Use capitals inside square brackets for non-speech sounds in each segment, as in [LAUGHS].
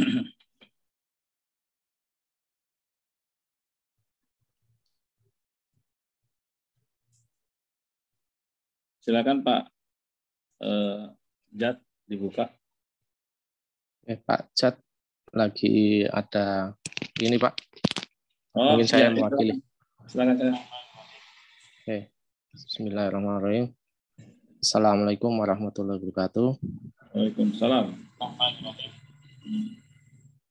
[COUGHS] Silakan Pak eh, Jat dibuka. Eh, Pak Jat lagi ada ini Pak. Oh, Mungkin saya mewakili. Silakan. Oke. Oke. Bismillahirrahmanirrahim. Assalamualaikum warahmatullahi wabarakatuh. Waalaikumsalam.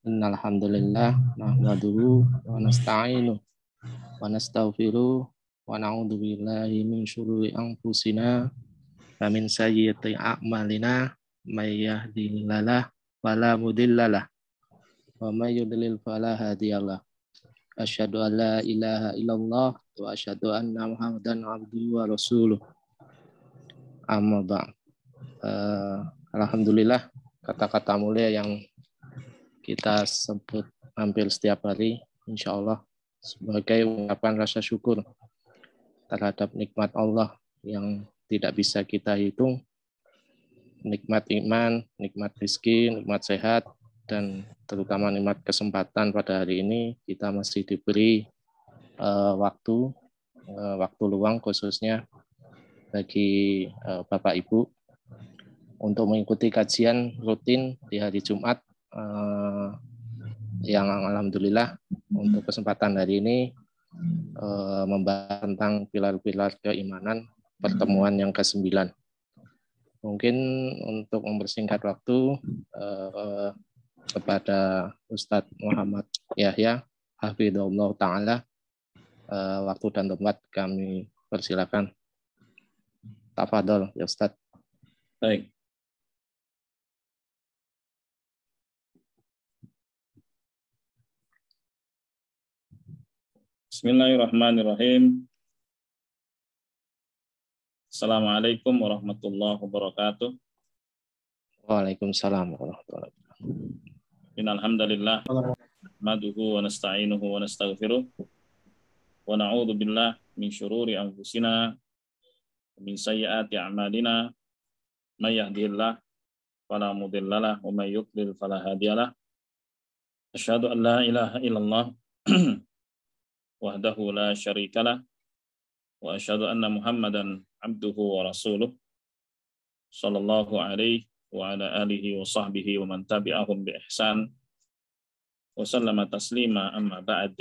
إن الحمد لله نحمده ونستعينه ونستغفره ونعوذ بالله من شرور أنفسنا ومن سيئات أعمالنا من يهدي الله فلا مضل له ومن يضلل فلا هادي له أشهد أن لا إله إلا الله وأشهد أن محمدا عبده ورسوله أما بعد Alhamdulillah kata-kata mulia yang kita sebut hampir setiap hari, insya Allah, sebagai ungkapan rasa syukur terhadap nikmat Allah yang tidak bisa kita hitung, nikmat iman, nikmat rizki, nikmat sehat, dan terutama nikmat kesempatan pada hari ini kita masih diberi uh, waktu, uh, waktu luang khususnya bagi uh, Bapak Ibu untuk mengikuti kajian rutin di hari Jumat uh, yang alhamdulillah untuk kesempatan hari ini uh, membahas tentang pilar-pilar keimanan pertemuan yang ke-9. Mungkin untuk mempersingkat waktu uh, kepada Ustadz Muhammad Yahya Hafidullah Ta'ala uh, waktu dan tempat kami persilakan. Tafadol ya Ustadz. Baik, Bismillahirrahmanirrahim. Assalamualaikum warahmatullahi wabarakatuh. Waalaikumsalam warahmatullahi wabarakatuh. Innalhamdalillah. Maduhu wa nasta'inuhu wa nastaghfiruh. Wa na'udhu billah min syururi anfusina min sayyati a'malina. May yahdihillah fala mudillalah. wa may yudlil falahadiyalah. Asyadu an la ilaha illallah [CLEARS THROAT] wahdahu la syarikalah wa asyhadu anna Muhammadan abduhu wa rasuluh sallallahu alaihi wa ala alihi wa sahbihi wa man tabi'ahum bi ihsan wa sallama taslima amma ba'd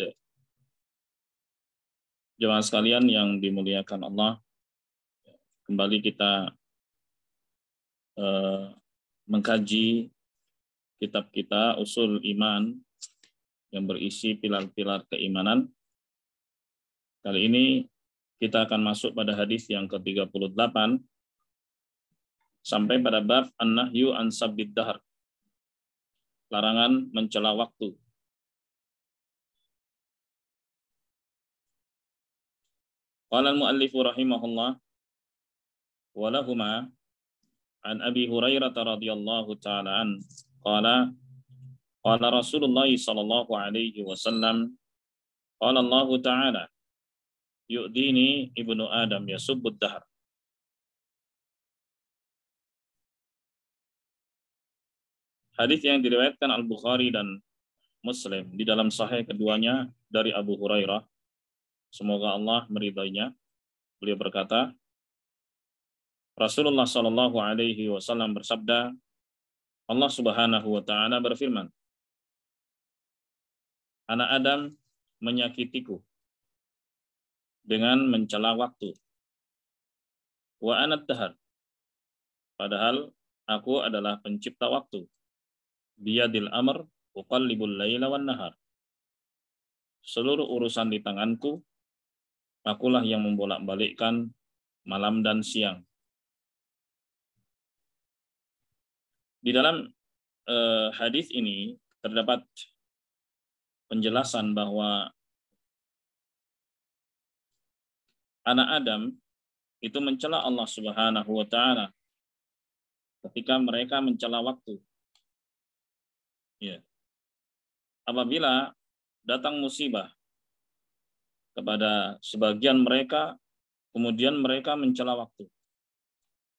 Jemaah sekalian yang dimuliakan Allah kembali kita eh, mengkaji kitab kita usul iman yang berisi pilar-pilar keimanan Kali ini kita akan masuk pada hadis yang ke-38 sampai pada bab an-nahyu an sabbid dahr. Larangan mencela waktu. Qala al muallif rahimahullah wa lahuma an Abi Hurairah radhiyallahu ta'ala an qala qala Rasulullah sallallahu alaihi wasallam qala Allah ta'ala yu'dini ibnu Adam ya subud dahar. Hadis yang diriwayatkan Al-Bukhari dan Muslim di dalam sahih keduanya dari Abu Hurairah. Semoga Allah meridainya. Beliau berkata, Rasulullah Shallallahu Alaihi Wasallam bersabda, Allah Subhanahu Wa Taala berfirman, Anak Adam menyakitiku dengan mencela waktu. Wa anat tahar. Padahal aku adalah pencipta waktu. Biadil amr uqallibul layla wan nahar. Seluruh urusan di tanganku, akulah yang membolak-balikkan malam dan siang. Di dalam eh, hadis ini terdapat penjelasan bahwa anak Adam itu mencela Allah Subhanahu wa taala ketika mereka mencela waktu. Ya. Apabila datang musibah kepada sebagian mereka, kemudian mereka mencela waktu.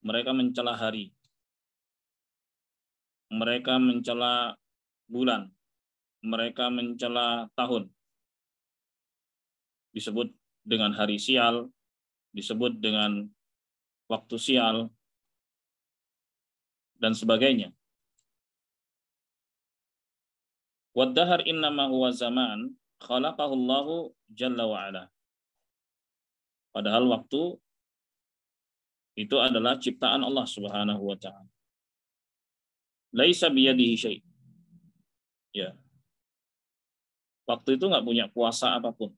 Mereka mencela hari. Mereka mencela bulan. Mereka mencela tahun. Disebut dengan hari sial, disebut dengan waktu sial dan sebagainya. inna innama huwa zaman khalaqahu Allah jalla wa ala. Padahal waktu itu adalah ciptaan Allah Subhanahu wa taala. Laisa biyadihi syai. Ya. Waktu itu nggak punya kuasa apapun.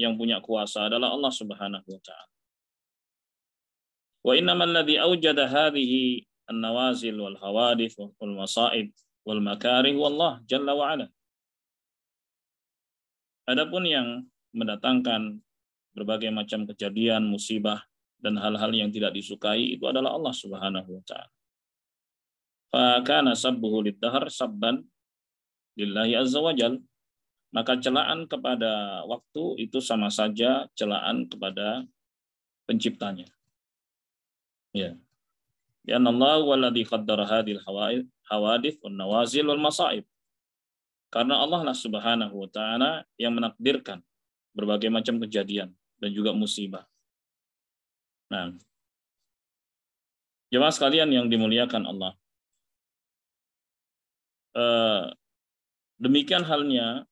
Yang punya kuasa adalah Allah Subhanahu wa taala. Wa innamal ladzi awjada hadhihi an-nawazil wal hawadith wal masaib wal makarih wallah jalla wa ala. Adapun yang mendatangkan berbagai macam kejadian, musibah dan hal-hal yang tidak disukai itu adalah Allah Subhanahu wa taala. fa kana sabbuhu lidhar sabban lillahi azza wajal. Maka celaan kepada waktu itu sama saja celaan kepada penciptanya. Ya. Karena Allah waladhi qaddara hadhil hawadith wal nawazil wal masaib. Karena Allah lah subhanahu wa ta'ala yang menakdirkan berbagai macam kejadian dan juga musibah. Nah, jemaah sekalian yang dimuliakan Allah. Eh, demikian halnya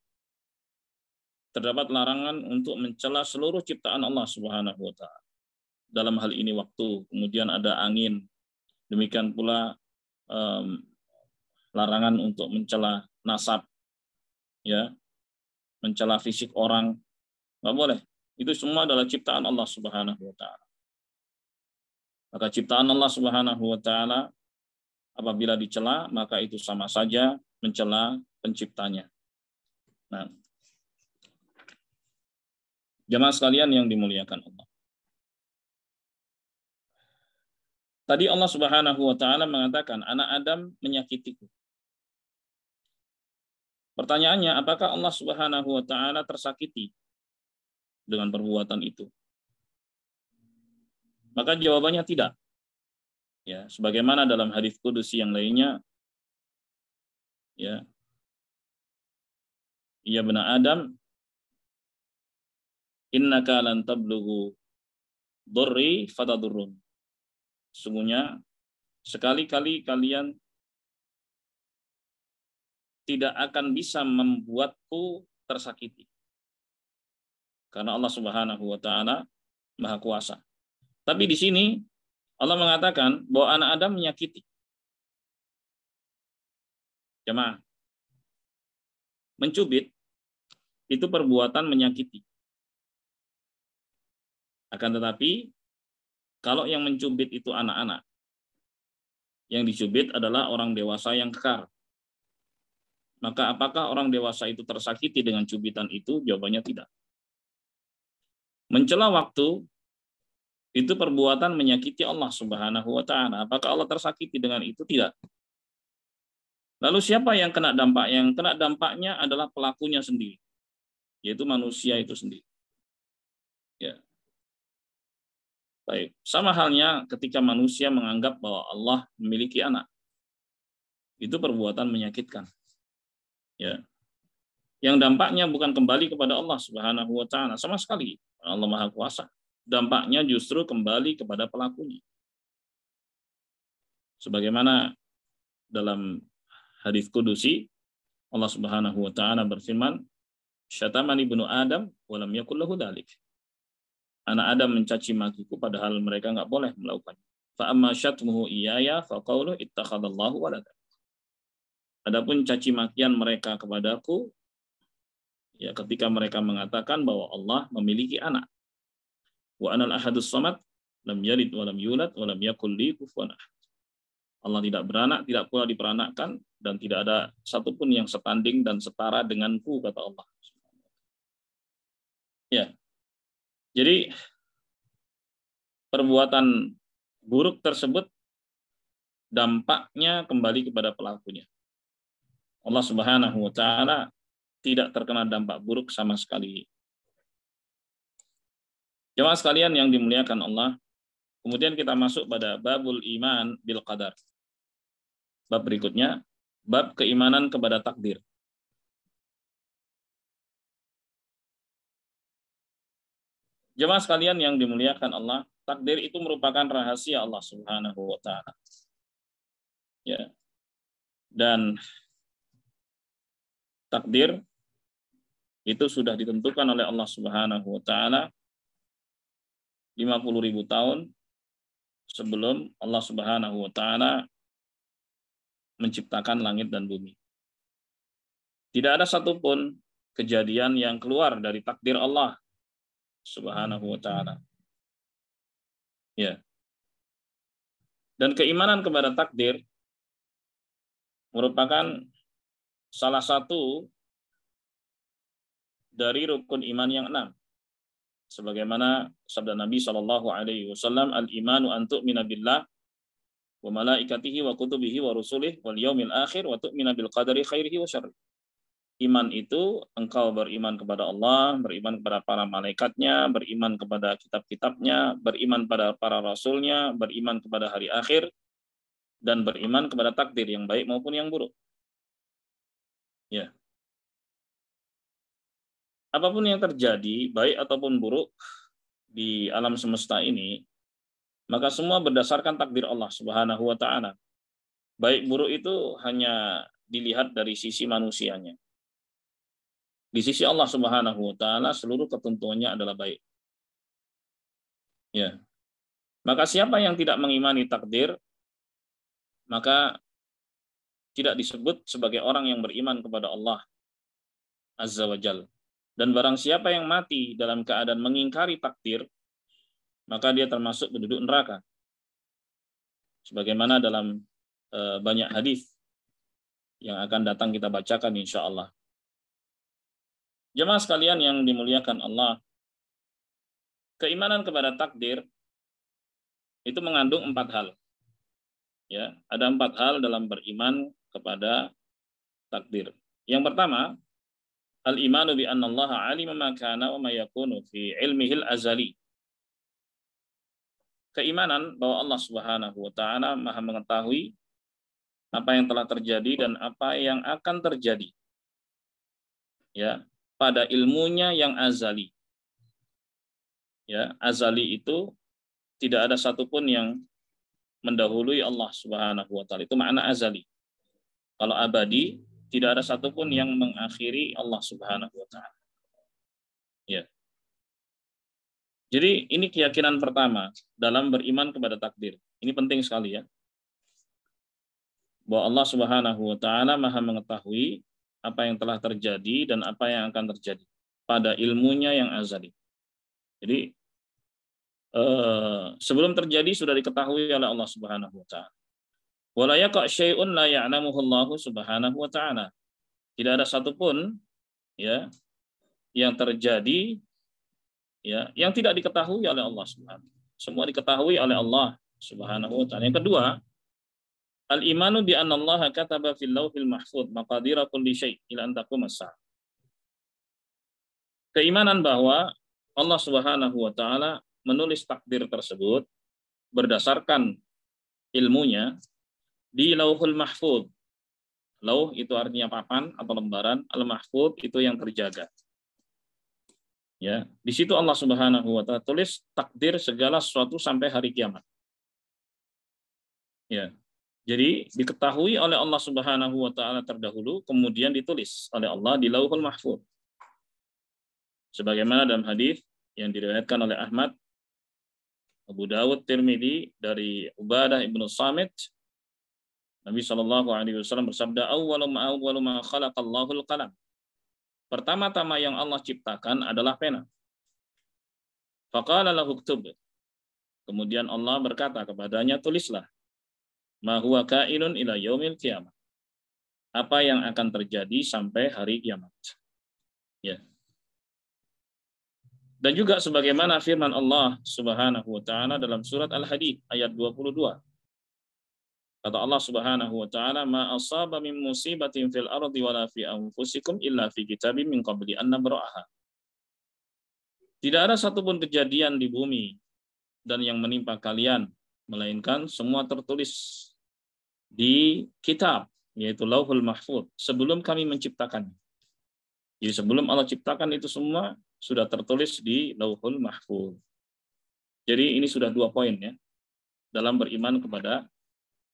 terdapat larangan untuk mencela seluruh ciptaan Allah Subhanahu wa taala dalam hal ini waktu, kemudian ada angin. Demikian pula um, larangan untuk mencela nasab, ya, mencela fisik orang, nggak boleh. Itu semua adalah ciptaan Allah Subhanahu Wa Taala. Maka ciptaan Allah Subhanahu Wa Taala apabila dicela maka itu sama saja mencela penciptanya. Nah, jamaah sekalian yang dimuliakan Allah. Tadi Allah Subhanahu wa taala mengatakan anak Adam menyakitiku. Pertanyaannya, apakah Allah Subhanahu wa taala tersakiti dengan perbuatan itu? Maka jawabannya tidak. Ya, sebagaimana dalam hadis kudus yang lainnya ya. Ya benar Adam, innaka lan tablughu dhurri fatadurrun Sungguhnya sekali-kali kalian tidak akan bisa membuatku tersakiti. Karena Allah Subhanahu wa taala Maha Kuasa. Tapi di sini Allah mengatakan bahwa anak Adam menyakiti. Jemaah. Mencubit itu perbuatan menyakiti. Akan tetapi kalau yang mencubit itu anak-anak, yang dicubit adalah orang dewasa yang kekar. Maka apakah orang dewasa itu tersakiti dengan cubitan itu? Jawabannya tidak. Mencela waktu itu perbuatan menyakiti Allah Subhanahu wa taala. Apakah Allah tersakiti dengan itu? Tidak. Lalu siapa yang kena dampak? Yang kena dampaknya adalah pelakunya sendiri, yaitu manusia itu sendiri. Baik, sama halnya ketika manusia menganggap bahwa Allah memiliki anak. Itu perbuatan menyakitkan. Ya. Yang dampaknya bukan kembali kepada Allah Subhanahu wa taala sama sekali. Allah Maha Kuasa. Dampaknya justru kembali kepada pelakunya. Sebagaimana dalam hadis kudusi Allah Subhanahu wa taala berfirman, "Syatamani ibnu Adam wa lam yakul lahu anak Adam mencaci makiku padahal mereka nggak boleh melakukannya. Fa'amma syatmuhu iyaya fa ittakhadallahu walada. Adapun caci makian mereka kepadaku ya ketika mereka mengatakan bahwa Allah memiliki anak. Wa anal ahadus samad lam yalid wa lam yulad wa lam yakul li kufuwan ahad. Allah tidak beranak, tidak pula diperanakkan, dan tidak ada satupun yang setanding dan setara denganku, kata Allah. Ya, jadi perbuatan buruk tersebut dampaknya kembali kepada pelakunya. Allah Subhanahu wa taala tidak terkena dampak buruk sama sekali. Jemaah sekalian yang dimuliakan Allah, kemudian kita masuk pada babul iman bil qadar. Bab berikutnya, bab keimanan kepada takdir. Jemaah sekalian yang dimuliakan Allah, takdir itu merupakan rahasia Allah Subhanahu wa taala. Ya. Dan takdir itu sudah ditentukan oleh Allah Subhanahu wa taala 50.000 tahun sebelum Allah Subhanahu wa taala menciptakan langit dan bumi. Tidak ada satupun kejadian yang keluar dari takdir Allah Subhanahu wa hmm. taala. Ya. Dan keimanan kepada takdir merupakan salah satu dari rukun iman yang enam. Sebagaimana sabda Nabi Shallallahu Alaihi Wasallam, al imanu antuk minabillah wa malaikatihi wa kutubihi wa rusulih wal yaumil akhir wa tu'mina bil qadari khairihi wa syarrihi iman itu engkau beriman kepada Allah, beriman kepada para malaikatnya, beriman kepada kitab-kitabnya, beriman pada para rasulnya, beriman kepada hari akhir, dan beriman kepada takdir yang baik maupun yang buruk. Ya. Apapun yang terjadi, baik ataupun buruk di alam semesta ini, maka semua berdasarkan takdir Allah Subhanahu wa taala. Baik buruk itu hanya dilihat dari sisi manusianya di sisi Allah Subhanahu wa taala seluruh ketentuannya adalah baik. Ya. Maka siapa yang tidak mengimani takdir maka tidak disebut sebagai orang yang beriman kepada Allah Azza wa Jal. Dan barang siapa yang mati dalam keadaan mengingkari takdir, maka dia termasuk penduduk neraka. Sebagaimana dalam eh, banyak hadis yang akan datang kita bacakan insya Allah. Jemaah sekalian yang dimuliakan Allah, keimanan kepada takdir itu mengandung empat hal. Ya, ada empat hal dalam beriman kepada takdir. Yang pertama, al-imanu bi anna Allah alima ma kana wa ma yakunu fi ilmihi azali Keimanan bahwa Allah Subhanahu wa taala Maha mengetahui apa yang telah terjadi dan apa yang akan terjadi. Ya, pada ilmunya yang azali. Ya, azali itu tidak ada satupun yang mendahului Allah Subhanahu wa taala. Itu makna azali. Kalau abadi, tidak ada satupun yang mengakhiri Allah Subhanahu wa taala. Ya. Jadi ini keyakinan pertama dalam beriman kepada takdir. Ini penting sekali ya. Bahwa Allah Subhanahu wa taala Maha mengetahui apa yang telah terjadi dan apa yang akan terjadi pada ilmunya yang azali. Jadi eh, sebelum terjadi sudah diketahui oleh Allah Subhanahu wa taala. Wala syai'un la Allah Subhanahu wa taala. Tidak ada satupun ya yang terjadi ya yang tidak diketahui oleh Allah Subhanahu. Semua diketahui oleh Allah Subhanahu wa taala. Yang kedua, Al imanu bi anna Allah kataba fil lauhil mahfuz maqadira kulli syai' ila an Keimanan bahwa Allah Subhanahu wa taala menulis takdir tersebut berdasarkan ilmunya di lauhul mahfud. Lauh itu artinya papan atau lembaran, al-mahfud itu yang terjaga. Ya, di situ Allah Subhanahu wa taala tulis takdir segala sesuatu sampai hari kiamat. Ya. Jadi diketahui oleh Allah Subhanahu wa taala terdahulu kemudian ditulis oleh Allah di Lauhul Mahfuz. Sebagaimana dalam hadis yang diriwayatkan oleh Ahmad, Abu Dawud Tirmidzi dari Ubadah Ibnu Samit Nabi Shallallahu alaihi wasallam bersabda awwalu ma awwalu ma Pertama-tama yang Allah ciptakan adalah pena. Faqala lahu Kemudian Allah berkata kepadanya tulislah mahuwa kainun ila yaumil kiamat. Apa yang akan terjadi sampai hari kiamat. Ya. Dan juga sebagaimana firman Allah Subhanahu wa taala dalam surat Al-Hadid ayat 22. Kata Allah Subhanahu wa taala, "Ma asaba min musibatin fil ardi wala fi anfusikum illa fi kitabim min qabli an nabra'aha." Tidak ada satupun kejadian di bumi dan yang menimpa kalian melainkan semua tertulis di kitab yaitu Lauhul Mahfud sebelum kami menciptakan. Jadi sebelum Allah ciptakan itu semua sudah tertulis di Lauhul Mahfud. Jadi ini sudah dua poin ya dalam beriman kepada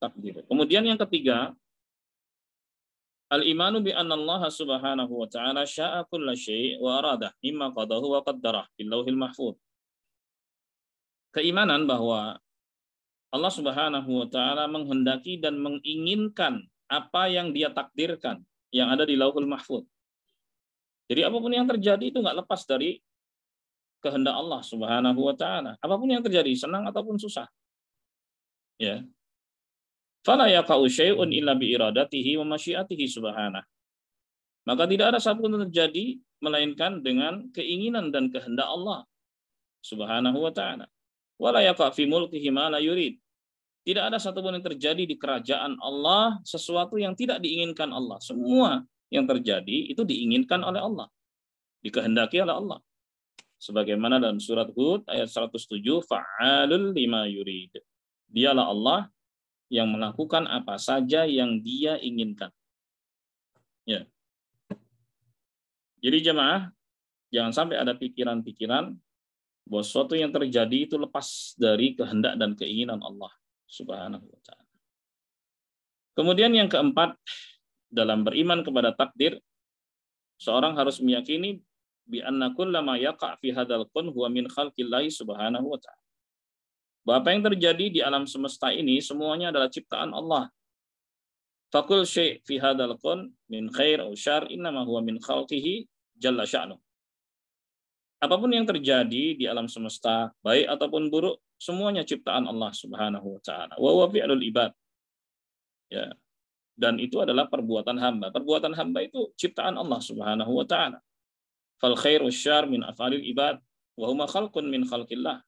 takdir. Kemudian yang ketiga, Al-imanu bi anna Allah subhanahu wa ta'ala sya'a kulla syai' wa arada imma qadahu wa qaddarah bil lauhil mahfud. Keimanan bahwa Allah Subhanahu wa taala menghendaki dan menginginkan apa yang dia takdirkan yang ada di Lauhul Mahfud. Jadi apapun yang terjadi itu nggak lepas dari kehendak Allah Subhanahu wa taala. Apapun yang terjadi, senang ataupun susah. Ya. Fala yaqa'u syai'un illa bi iradatihi wa masyiatihi subhanahu. Maka tidak ada satu yang terjadi melainkan dengan keinginan dan kehendak Allah Subhanahu wa taala. Wala yaqa fi mulkihi ma la yurid. Tidak ada satupun yang terjadi di kerajaan Allah sesuatu yang tidak diinginkan Allah. Semua yang terjadi itu diinginkan oleh Allah. Dikehendaki oleh Allah. Sebagaimana dalam surat Hud ayat 107, fa'alul lima yurid. Dialah Allah yang melakukan apa saja yang dia inginkan. Ya. Jadi jemaah, jangan sampai ada pikiran-pikiran bahwa sesuatu yang terjadi itu lepas dari kehendak dan keinginan Allah subhanahu wa ta'ala. Kemudian yang keempat, dalam beriman kepada takdir, seorang harus meyakini bi anna kullama yaqa fi hadzal kun huwa min khalqillahi subhanahu wa ta'ala. Bahwa apa yang terjadi di alam semesta ini semuanya adalah ciptaan Allah. Fakul syai' fi hadzal kun min khair au inna ma huwa min khalqihi jalla sya'nu apapun yang terjadi di alam semesta, baik ataupun buruk, semuanya ciptaan Allah Subhanahu wa taala. Wa huwa fi'lul ibad. Ya. Dan itu adalah perbuatan hamba. Perbuatan hamba itu ciptaan Allah Subhanahu wa taala. Fal khairu syar min afalil ibad wa huma khalqun min khalqillah.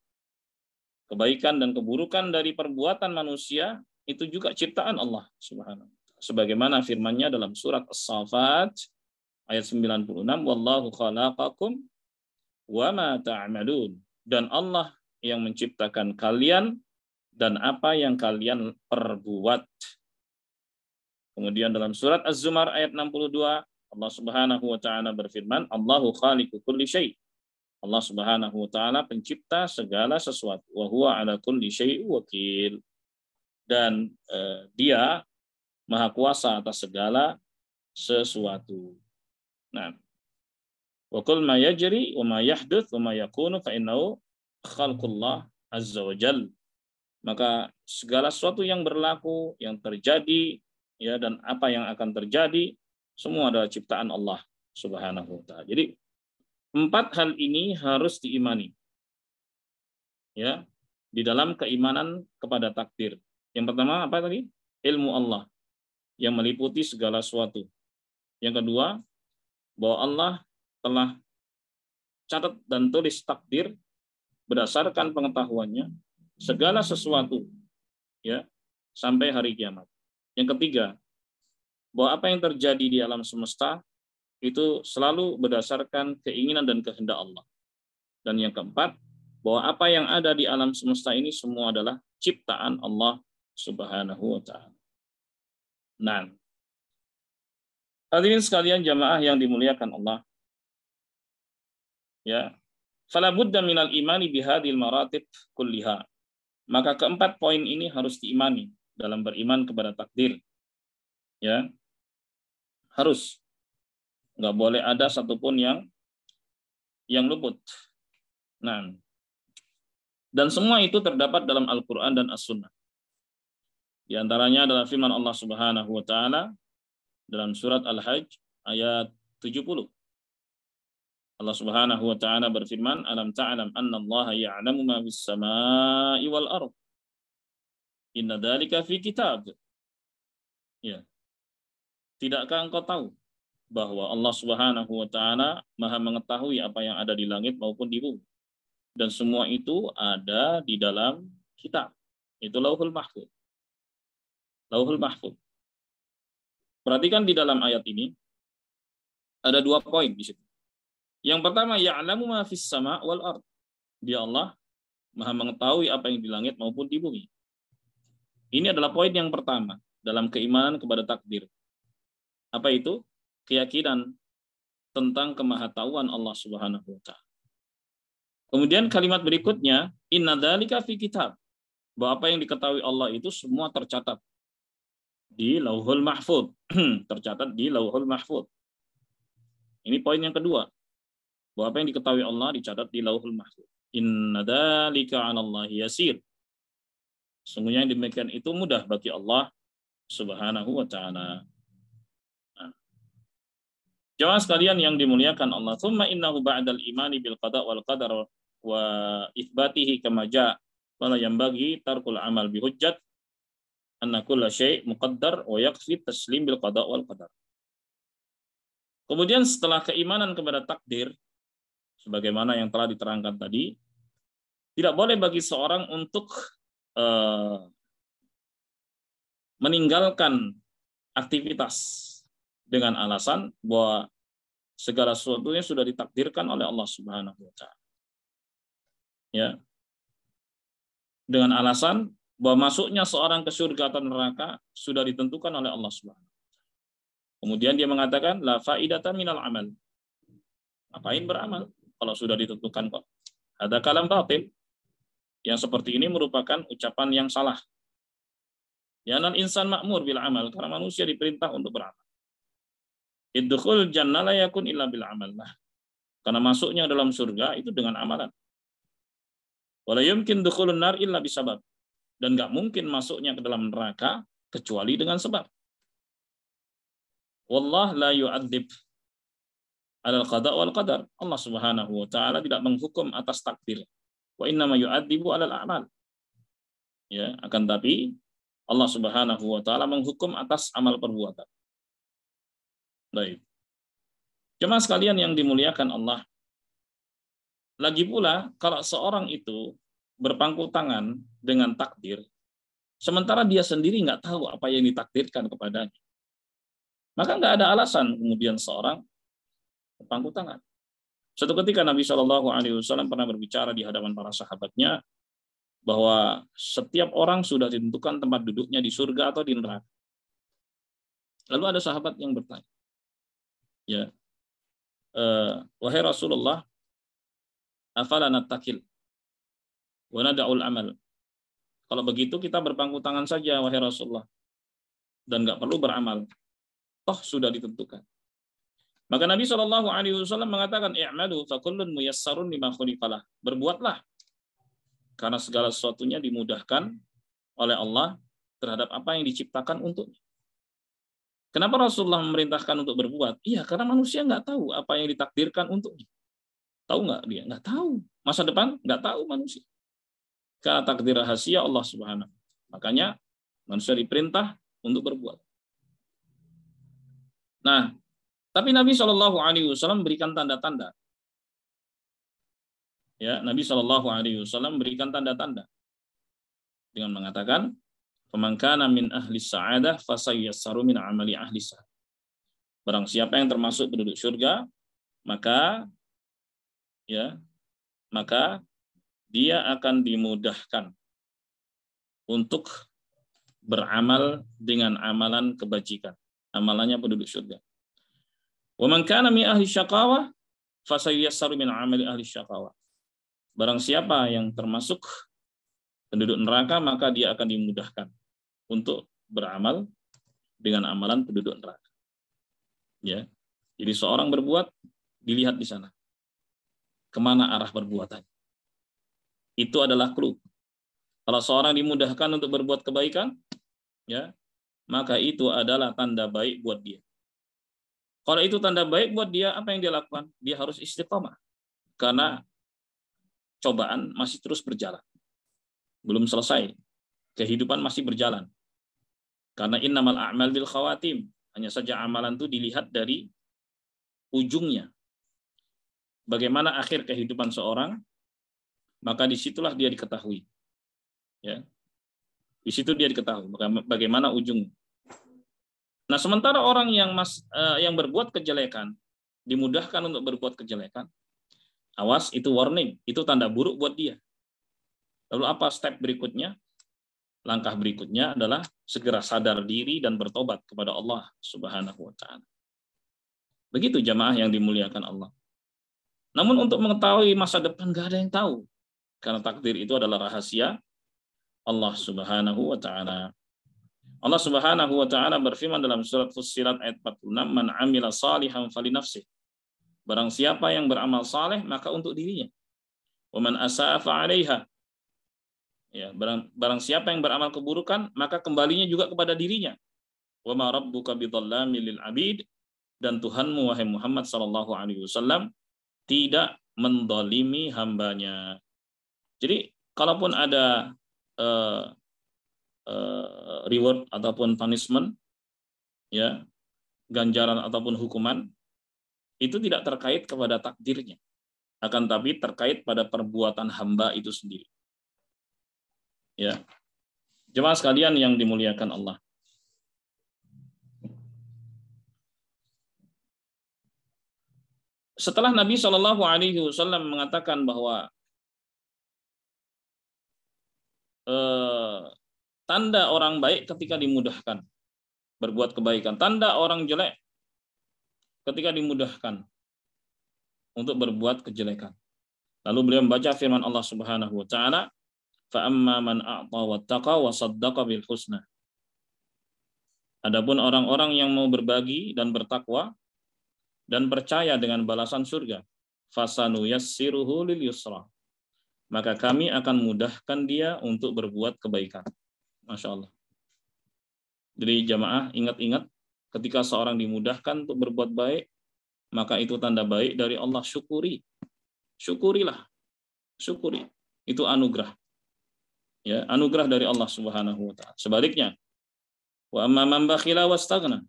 Kebaikan dan keburukan dari perbuatan manusia itu juga ciptaan Allah Subhanahu wa taala. Sebagaimana firman-Nya dalam surat As-Saffat ayat 96, "Wallahu khalaqakum wa ma dan Allah yang menciptakan kalian dan apa yang kalian perbuat. Kemudian dalam surat Az-Zumar ayat 62 Allah Subhanahu wa taala berfirman, Allahu khaliqu kulli syai. Allah Subhanahu wa taala pencipta segala sesuatu wa huwa ala kulli syai wakil. Dan eh, dia maha kuasa atas segala sesuatu. Nah, Wa kul ma yajri wa ma yahduth wa ma yakunu fa innahu Maka segala sesuatu yang berlaku, yang terjadi, ya dan apa yang akan terjadi, semua adalah ciptaan Allah subhanahu wa ta'ala. Jadi empat hal ini harus diimani. Ya, di dalam keimanan kepada takdir. Yang pertama apa tadi? Ilmu Allah yang meliputi segala sesuatu. Yang kedua, bahwa Allah telah catat dan tulis takdir berdasarkan pengetahuannya segala sesuatu ya sampai hari kiamat. Yang ketiga, bahwa apa yang terjadi di alam semesta itu selalu berdasarkan keinginan dan kehendak Allah. Dan yang keempat, bahwa apa yang ada di alam semesta ini semua adalah ciptaan Allah Subhanahu wa taala. Nah, hadirin sekalian jamaah yang dimuliakan Allah ya fala budda minal imani bihadil maratib kulliha maka keempat poin ini harus diimani dalam beriman kepada takdir ya harus nggak boleh ada satupun yang yang luput nah dan semua itu terdapat dalam Al-Quran dan As-Sunnah. Di antaranya adalah firman Allah Subhanahu wa taala dalam surat Al-Hajj ayat 70. Allah Subhanahu wa taala berfirman, "Alam ta'lam ta anna Allah ya'lamu ma fis samai wal ard." Inna dzalika fi kitab. Ya. Tidakkah engkau tahu bahwa Allah Subhanahu wa taala Maha mengetahui apa yang ada di langit maupun di bumi? Dan semua itu ada di dalam kitab. Itu Lauhul Mahfuz. Lauhul Mahfuz. Perhatikan di dalam ayat ini ada dua poin di situ yang pertama, ya'lamu ma fis sama wal ard. Dia Allah maha mengetahui apa yang di langit maupun di bumi. Ini adalah poin yang pertama dalam keimanan kepada takdir. Apa itu? Keyakinan tentang kemahatauan Allah Subhanahu wa taala. Kemudian kalimat berikutnya, inna dzalika fi kitab. Bahwa apa yang diketahui Allah itu semua tercatat di Lauhul Mahfud, [CLEARS THROAT] tercatat di Lauhul Mahfud. Ini poin yang kedua. Bahwa apa yang diketahui Allah dicatat di lauhul mahfuz. Inna dalika anallahi yasir. Sungguhnya yang demikian itu mudah bagi Allah Subhanahu wa taala. Nah. sekalian yang dimuliakan Allah, inna innahu ba'dal imani bil qada wal qadar wa ithbatihi kama ja' wala bagi tarkul amal bi hujjat anna kulla syai' muqaddar wa yakfi taslim bil qada wal qadar." Kemudian setelah keimanan kepada takdir, sebagaimana yang telah diterangkan tadi, tidak boleh bagi seorang untuk eh, meninggalkan aktivitas dengan alasan bahwa segala sesuatunya sudah ditakdirkan oleh Allah Subhanahu wa taala. Ya. Dengan alasan bahwa masuknya seorang ke surga atau neraka sudah ditentukan oleh Allah Subhanahu Kemudian dia mengatakan la faidata minal amal. Apain beramal? kalau sudah ditentukan kok. Ada kalam batil. Yang seperti ini merupakan ucapan yang salah. Ya non insan makmur bil amal karena manusia diperintah untuk beramal. Idkhul jannah la yakun illa bil amal. Nah, karena masuknya dalam surga itu dengan amalan. Wala yumkin dukhulun nar illa bisabab. Dan nggak mungkin masuknya ke dalam neraka kecuali dengan sebab. Wallah la yu'adzib alal qada wal qadar. Allah Subhanahu wa taala tidak menghukum atas takdir. Wa inna ma yu'adzibu alal a'mal. Ya, akan tapi Allah Subhanahu wa taala menghukum atas amal perbuatan. Baik. Jemaah sekalian yang dimuliakan Allah. Lagi pula kalau seorang itu berpangku tangan dengan takdir, sementara dia sendiri nggak tahu apa yang ditakdirkan kepadanya. Maka nggak ada alasan kemudian seorang Pangku tangan. Suatu ketika Nabi Shallallahu Alaihi Wasallam pernah berbicara di hadapan para sahabatnya bahwa setiap orang sudah ditentukan tempat duduknya di surga atau di neraka. Lalu ada sahabat yang bertanya, ya, eh, wahai Rasulullah, afala natakil, wana daul amal. Kalau begitu kita berpangku tangan saja wahai Rasulullah dan nggak perlu beramal. Toh sudah ditentukan. Maka Nabi Shallallahu Alaihi Wasallam mengatakan, "I'malu fakulun muyasarun lima khulifalah. Berbuatlah, karena segala sesuatunya dimudahkan oleh Allah terhadap apa yang diciptakan untuknya. Kenapa Rasulullah memerintahkan untuk berbuat? Iya, karena manusia nggak tahu apa yang ditakdirkan untuknya. Tahu nggak dia? Nggak tahu. Masa depan nggak tahu manusia. Karena takdir rahasia Allah Subhanahu. Makanya manusia diperintah untuk berbuat. Nah, tapi Nabi Shallallahu Alaihi Wasallam berikan tanda-tanda. Ya, Nabi Shallallahu Alaihi Wasallam berikan tanda-tanda dengan mengatakan, "Pemangkana min ahli sa'adah fasayyasaru min amali ahli sa'adah." Barang siapa yang termasuk penduduk surga, maka ya, maka dia akan dimudahkan untuk beramal dengan amalan kebajikan, amalannya penduduk surga. Wa man kana min ahli syaqawa fasayassaru min amali ahli syaqawa. Barang siapa yang termasuk penduduk neraka, maka dia akan dimudahkan untuk beramal dengan amalan penduduk neraka. Ya, jadi seorang berbuat dilihat di sana kemana arah perbuatannya? Itu adalah clue. Kalau seorang dimudahkan untuk berbuat kebaikan, ya maka itu adalah tanda baik buat dia. Kalau itu tanda baik buat dia, apa yang dia lakukan? Dia harus istiqomah. Karena cobaan masih terus berjalan. Belum selesai. Kehidupan masih berjalan. Karena innamal a'mal bil khawatim. Hanya saja amalan itu dilihat dari ujungnya. Bagaimana akhir kehidupan seorang, maka disitulah dia diketahui. Ya, di situ dia diketahui bagaimana ujung Nah, sementara orang yang mas uh, yang berbuat kejelekan dimudahkan untuk berbuat kejelekan, awas itu warning, itu tanda buruk buat dia. Lalu apa step berikutnya? Langkah berikutnya adalah segera sadar diri dan bertobat kepada Allah Subhanahu wa taala. Begitu jamaah yang dimuliakan Allah. Namun untuk mengetahui masa depan gak ada yang tahu. Karena takdir itu adalah rahasia Allah Subhanahu wa taala. Allah Subhanahu wa taala berfirman dalam surat Fussilat ayat 46, "Man 'amila salihan falinafsih." Barang siapa yang beramal saleh maka untuk dirinya. "Wa man asafa alaiha." Ya, barang, barang siapa yang beramal keburukan maka kembalinya juga kepada dirinya. "Wa ma rabbuka bidhallamin lil 'abid." Dan Tuhanmu wahai Muhammad sallallahu alaihi wasallam tidak mendolimi hambanya. Jadi kalaupun ada eh, Eh, reward ataupun punishment ya ganjaran ataupun hukuman itu tidak terkait kepada takdirnya akan tapi terkait pada perbuatan hamba itu sendiri ya jemaah sekalian yang dimuliakan Allah setelah Nabi Shallallahu Alaihi Wasallam mengatakan bahwa eh, Tanda orang baik ketika dimudahkan berbuat kebaikan. Tanda orang jelek ketika dimudahkan untuk berbuat kejelekan. Lalu beliau membaca firman Allah Subhanahu wa taala, "Fa amma man a'ta wattaqa wa saddaqa bil husna." Adapun orang-orang yang mau berbagi dan bertakwa dan percaya dengan balasan surga, fasanu yassiruhu lil yusra. Maka kami akan mudahkan dia untuk berbuat kebaikan. Masya Allah. Jadi jamaah ingat-ingat ketika seorang dimudahkan untuk berbuat baik, maka itu tanda baik dari Allah. Syukuri. Syukurilah. Syukuri. Itu anugerah. Ya, anugerah dari Allah Subhanahu wa taala. Sebaliknya, wa amman bakhila wastagna.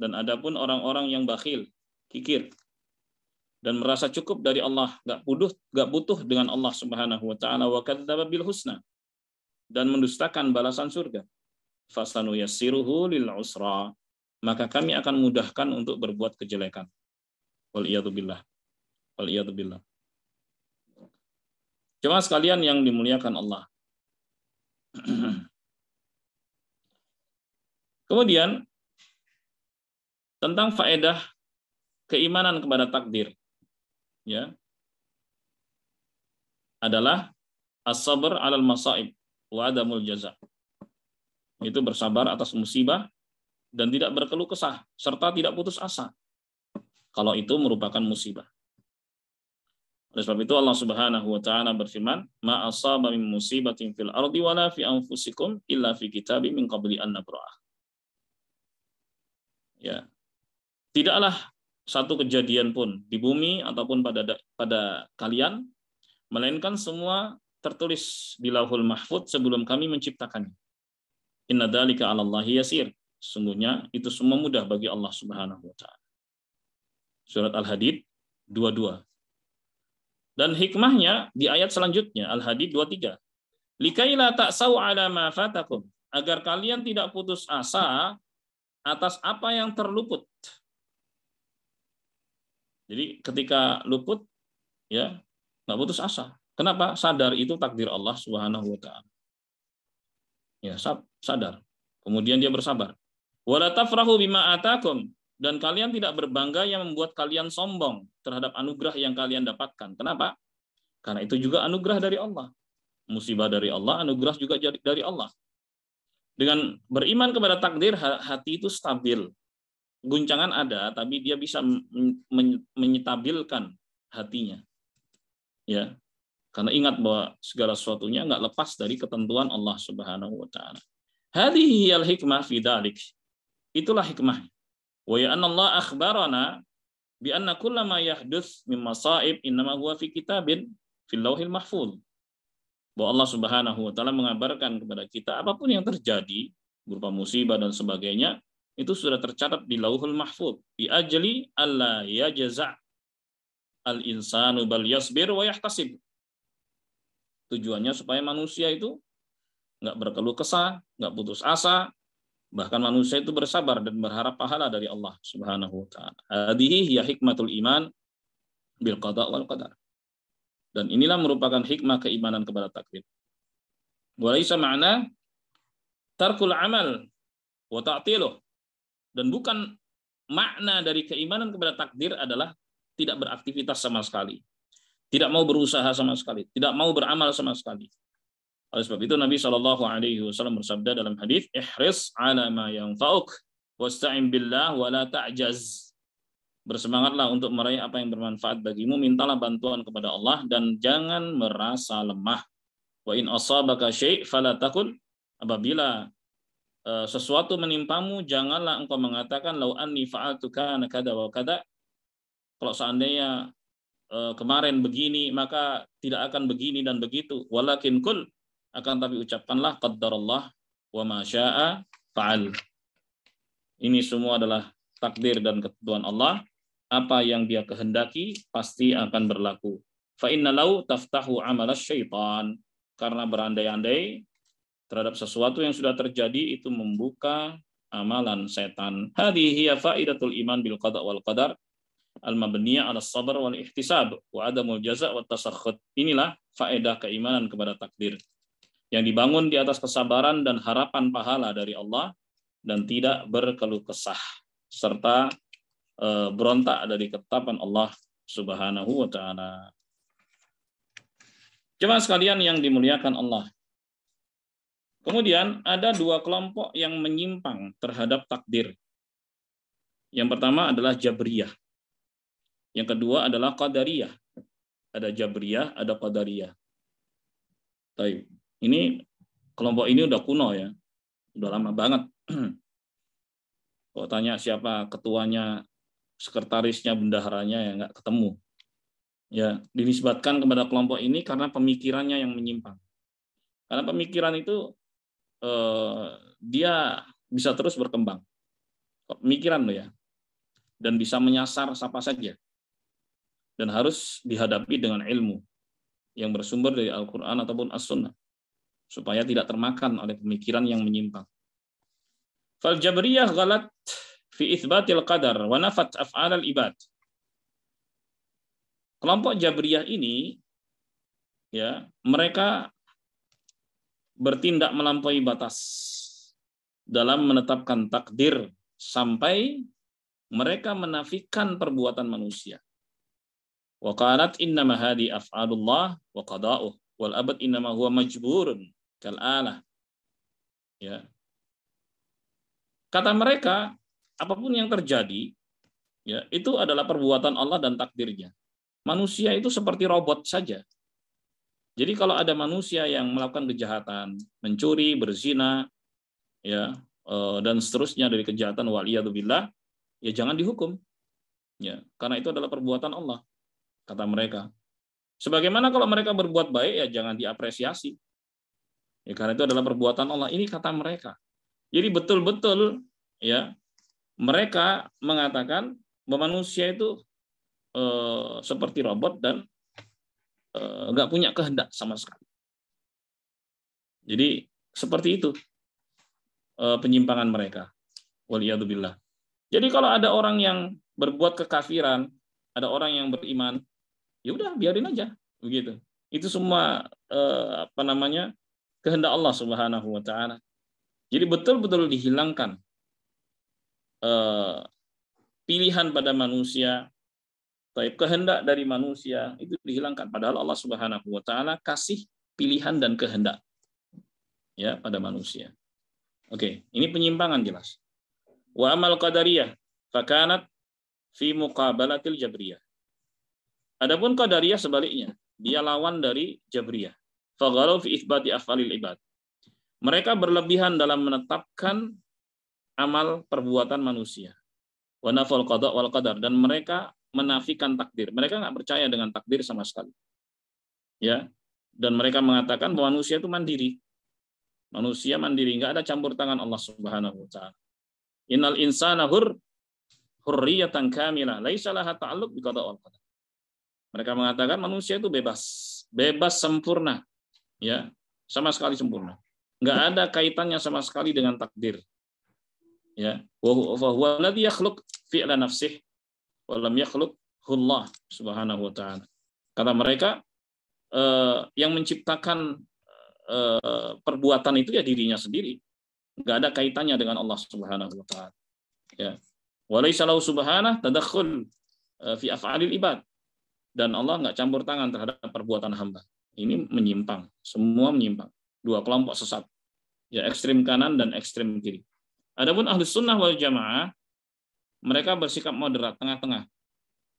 Dan adapun orang-orang yang bakhil, kikir dan merasa cukup dari Allah, nggak butuh, nggak butuh dengan Allah Subhanahu wa taala wa kadzdzaba bil husna dan mendustakan balasan surga. Fasanu yassiruhu lil usra. Maka kami akan mudahkan untuk berbuat kejelekan. Wal billah. Wal Cuma sekalian yang dimuliakan Allah. [CLEARS THROAT] Kemudian tentang faedah keimanan kepada takdir. Ya. Adalah as-sabr 'alal masaib wa adamul jaza. Itu bersabar atas musibah dan tidak berkeluh kesah serta tidak putus asa. Kalau itu merupakan musibah. Oleh sebab itu Allah Subhanahu wa taala berfirman, "Ma asaba min musibatin fil ardi la fi anfusikum illa fi kitabim min qabli an nabra'ah." Ya. Tidaklah satu kejadian pun di bumi ataupun pada pada kalian melainkan semua tertulis di Lauhul Mahfud sebelum kami menciptakannya. Inna dalika alallahi yasir. Sungguhnya itu semua mudah bagi Allah Subhanahu wa taala. Surat Al-Hadid 22. Dan hikmahnya di ayat selanjutnya Al-Hadid 23. Likaila ta'sau 'ala ma fatakum. Agar kalian tidak putus asa atas apa yang terluput. Jadi ketika luput ya nggak putus asa. Kenapa? Sadar itu takdir Allah Subhanahu wa taala. Ya, sadar. Kemudian dia bersabar. Wala tafrahu bima atakum dan kalian tidak berbangga yang membuat kalian sombong terhadap anugerah yang kalian dapatkan. Kenapa? Karena itu juga anugerah dari Allah. Musibah dari Allah, anugerah juga dari Allah. Dengan beriman kepada takdir, hati itu stabil. Guncangan ada, tapi dia bisa menyetabilkan hatinya. Ya, karena ingat bahwa segala sesuatunya nggak lepas dari ketentuan Allah Subhanahu wa taala. Hadhihi al-hikmah fi dalik. Itulah hikmah. Wa ya Allah akhbarana bi anna kullama yahdus min masaib innama huwa fi kitabin fil lauhil mahfuz. Bahwa Allah Subhanahu wa taala mengabarkan kepada kita apapun yang terjadi berupa musibah dan sebagainya itu sudah tercatat di Lauhul Mahfuz bi ajli alla yajza al insanu bal yasbir wa yahtasib Tujuannya supaya manusia itu nggak berkeluh kesah, nggak putus asa, bahkan manusia itu bersabar dan berharap pahala dari Allah Subhanahu wa taala. ya hikmatul iman bil qada wal qadar. Dan inilah merupakan hikmah keimanan kepada takdir. Walaisa ma'na tarkul amal wa ta'tiluh. Dan bukan makna dari keimanan kepada takdir adalah tidak beraktivitas sama sekali tidak mau berusaha sama sekali, tidak mau beramal sama sekali. Oleh sebab itu Nabi Shallallahu Alaihi Wasallam bersabda dalam hadis, "Ihris ala ma yang fauk, wasta'in billah, wa ta'jaz." Bersemangatlah untuk meraih apa yang bermanfaat bagimu, mintalah bantuan kepada Allah dan jangan merasa lemah. Wa in asabaka syai' fala takun apabila e, sesuatu menimpamu janganlah engkau mengatakan lau anni fa'altu kana kada wa kada kalau seandainya Eh, kemarin begini maka tidak akan begini dan begitu walakin kul akan tapi ucapkanlah qaddarullah wa ma syaa ini semua adalah takdir dan ketentuan Allah apa yang dia kehendaki pasti akan berlaku fa innalau taftahu amala syaitan karena berandai-andai terhadap sesuatu yang sudah terjadi itu membuka amalan setan. Hadhihi ya faidatul iman bil qada wal qadar al-mabniyah ala sabar wal ihtisab wa adamul jaza wa tasakhut. Inilah faedah keimanan kepada takdir yang dibangun di atas kesabaran dan harapan pahala dari Allah dan tidak berkeluh kesah serta e, berontak dari ketetapan Allah Subhanahu wa taala. Cuma sekalian yang dimuliakan Allah. Kemudian ada dua kelompok yang menyimpang terhadap takdir. Yang pertama adalah Jabriyah. Yang kedua adalah qadariyah. Ada jabriyah, ada qadariyah. Tapi Ini kelompok ini udah kuno ya. Udah lama banget. [CLEARS THROAT] Kalau tanya siapa ketuanya, sekretarisnya, bendaharanya ya nggak ketemu. Ya, dinisbatkan kepada kelompok ini karena pemikirannya yang menyimpang. Karena pemikiran itu eh, dia bisa terus berkembang. Pemikiran loh ya. Dan bisa menyasar siapa saja dan harus dihadapi dengan ilmu yang bersumber dari Al-Quran ataupun As-Sunnah supaya tidak termakan oleh pemikiran yang menyimpang. Fal Jabriyah galat fi isbatil qadar wa nafat af'al al-ibad. Kelompok Jabriyah ini ya, mereka bertindak melampaui batas dalam menetapkan takdir sampai mereka menafikan perbuatan manusia. وقالت إنما هذه hadi الله wa والأبد wal abad مجبور huwa majburun Ya. Kata mereka, apapun yang terjadi, ya, itu adalah perbuatan Allah dan takdirnya. Manusia itu seperti robot saja. Jadi kalau ada manusia yang melakukan kejahatan, mencuri, berzina, ya, eh, dan seterusnya dari kejahatan waliyadzubillah, ya jangan dihukum. Ya, karena itu adalah perbuatan Allah kata mereka. Sebagaimana kalau mereka berbuat baik ya jangan diapresiasi. Ya karena itu adalah perbuatan Allah. Ini kata mereka. Jadi betul-betul ya mereka mengatakan bahwa manusia itu e, seperti robot dan nggak eh, nggak punya kehendak sama sekali. Jadi seperti itu e, penyimpangan mereka. wallahualam Jadi kalau ada orang yang berbuat kekafiran, ada orang yang beriman, ya udah biarin aja begitu itu semua eh, apa namanya kehendak Allah Subhanahu wa taala jadi betul-betul dihilangkan eh, pilihan pada manusia taib kehendak dari manusia itu dihilangkan padahal Allah Subhanahu wa taala kasih pilihan dan kehendak ya pada manusia oke ini penyimpangan jelas wa amal qadariyah fakanat fi muqabalatil jabriyah Adapun Qadariyah sebaliknya, dia lawan dari Jabriyah. Faghalu fi itsbati af'alil ibad. Mereka berlebihan dalam menetapkan amal perbuatan manusia. Wa nafal qada wal qadar dan mereka menafikan takdir. Mereka nggak percaya dengan takdir sama sekali. Ya. Dan mereka mengatakan bahwa manusia itu mandiri. Manusia mandiri, nggak ada campur tangan Allah Subhanahu wa taala. Innal insana hur hurriyatan kamilah, laisa laha ta'alluq bi qada wal qadar. Mereka mengatakan manusia itu bebas, bebas sempurna, ya sama sekali sempurna. Nggak ada kaitannya sama sekali dengan takdir. Ya, wa yakhluq fi'la nafsih wa lam yakhluq Allah Subhanahu wa taala. Kata mereka eh, yang menciptakan eh, perbuatan itu ya dirinya sendiri. Nggak ada kaitannya dengan Allah Subhanahu wa taala. Ya. Walaysa subhanahu subhanah tadakhul eh, fi af'alil ibad dan Allah nggak campur tangan terhadap perbuatan hamba. Ini menyimpang, semua menyimpang. Dua kelompok sesat, ya ekstrim kanan dan ekstrim kiri. Adapun ahli sunnah wal jamaah, mereka bersikap moderat, tengah-tengah.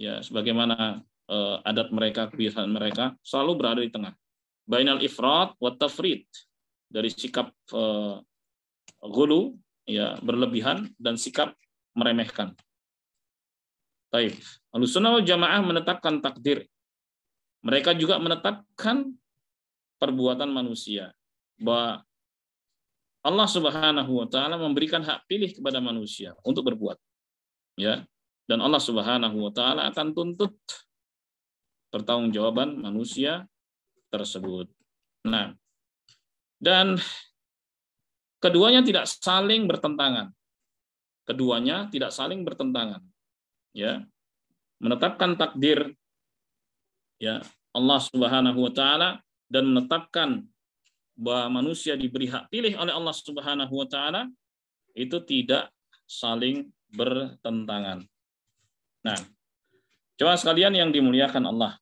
Ya, sebagaimana uh, adat mereka, kebiasaan mereka, selalu berada di tengah. Bainal ifrat wa tafrit. Dari sikap uh, eh, gulu, ya berlebihan, dan sikap meremehkan. Baik. Sunnah wal Jamaah menetapkan takdir. Mereka juga menetapkan perbuatan manusia bahwa Allah Subhanahu wa taala memberikan hak pilih kepada manusia untuk berbuat. Ya. Dan Allah Subhanahu wa taala akan tuntut pertanggungjawaban manusia tersebut. Nah, dan keduanya tidak saling bertentangan. Keduanya tidak saling bertentangan ya menetapkan takdir ya Allah Subhanahu wa taala dan menetapkan bahwa manusia diberi hak pilih oleh Allah Subhanahu wa taala itu tidak saling bertentangan. Nah, coba sekalian yang dimuliakan Allah.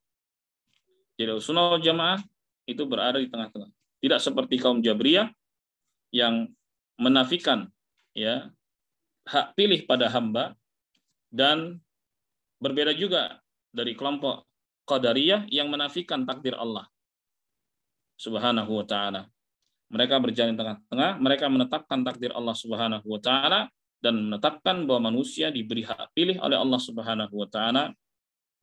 Jadi sunnah jamaah itu berada di tengah-tengah. Tidak seperti kaum Jabriyah yang menafikan ya hak pilih pada hamba dan berbeda juga dari kelompok Qadariyah yang menafikan takdir Allah Subhanahu wa taala. Mereka berjalan tengah-tengah, mereka menetapkan takdir Allah Subhanahu wa taala dan menetapkan bahwa manusia diberi hak pilih oleh Allah Subhanahu wa taala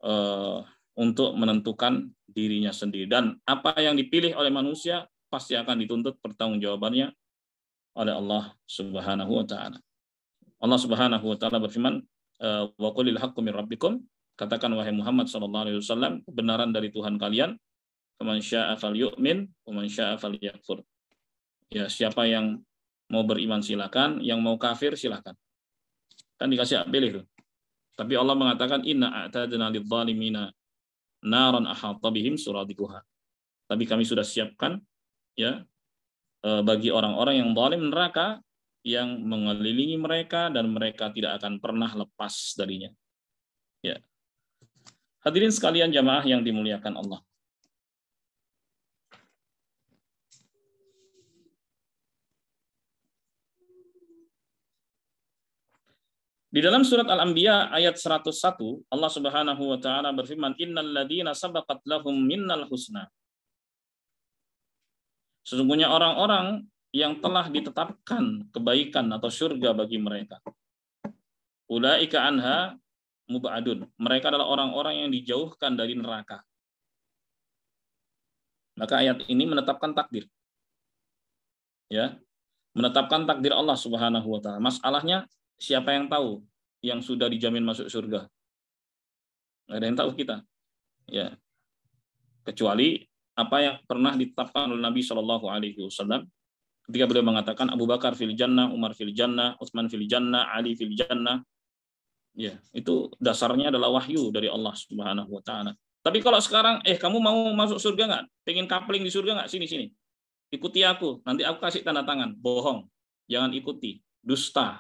uh, untuk menentukan dirinya sendiri dan apa yang dipilih oleh manusia pasti akan dituntut pertanggungjawabannya oleh Allah Subhanahu wa taala. Allah Subhanahu wa taala berfirman, Eh, wa qulil haqqu min rabbikum katakan wahai Muhammad sallallahu alaihi wasallam kebenaran dari Tuhan kalian faman syaa'a falyu'min waman syaa'a falyakfur ya siapa yang mau beriman silakan yang mau kafir silakan kan dikasih pilih tuh tapi Allah mengatakan inna a'tadna lidzalimina naran ahata bihim suradikuha tapi kami sudah siapkan ya eh, bagi orang-orang yang zalim neraka yang mengelilingi mereka dan mereka tidak akan pernah lepas darinya. Ya. Hadirin sekalian jamaah yang dimuliakan Allah. Di dalam surat Al-Anbiya ayat 101, Allah Subhanahu wa taala berfirman, "Innal ladina sabaqat lahum minnal husna." Sesungguhnya orang-orang yang telah ditetapkan kebaikan atau surga bagi mereka. Ulaika anha mubadun. Mereka adalah orang-orang yang dijauhkan dari neraka. Maka ayat ini menetapkan takdir. Ya. Menetapkan takdir Allah Subhanahu wa taala. Masalahnya siapa yang tahu yang sudah dijamin masuk surga? Enggak ada yang tahu kita. Ya. Kecuali apa yang pernah ditetapkan oleh Nabi Shallallahu alaihi wasallam ketika beliau mengatakan Abu Bakar fil jannah, Umar fil jannah, Utsman fil jannah, Ali fil jannah. Ya, itu dasarnya adalah wahyu dari Allah Subhanahu wa taala. Tapi kalau sekarang eh kamu mau masuk surga nggak? Pengen kapling di surga nggak? Sini sini. Ikuti aku, nanti aku kasih tanda tangan. Bohong. Jangan ikuti. Dusta.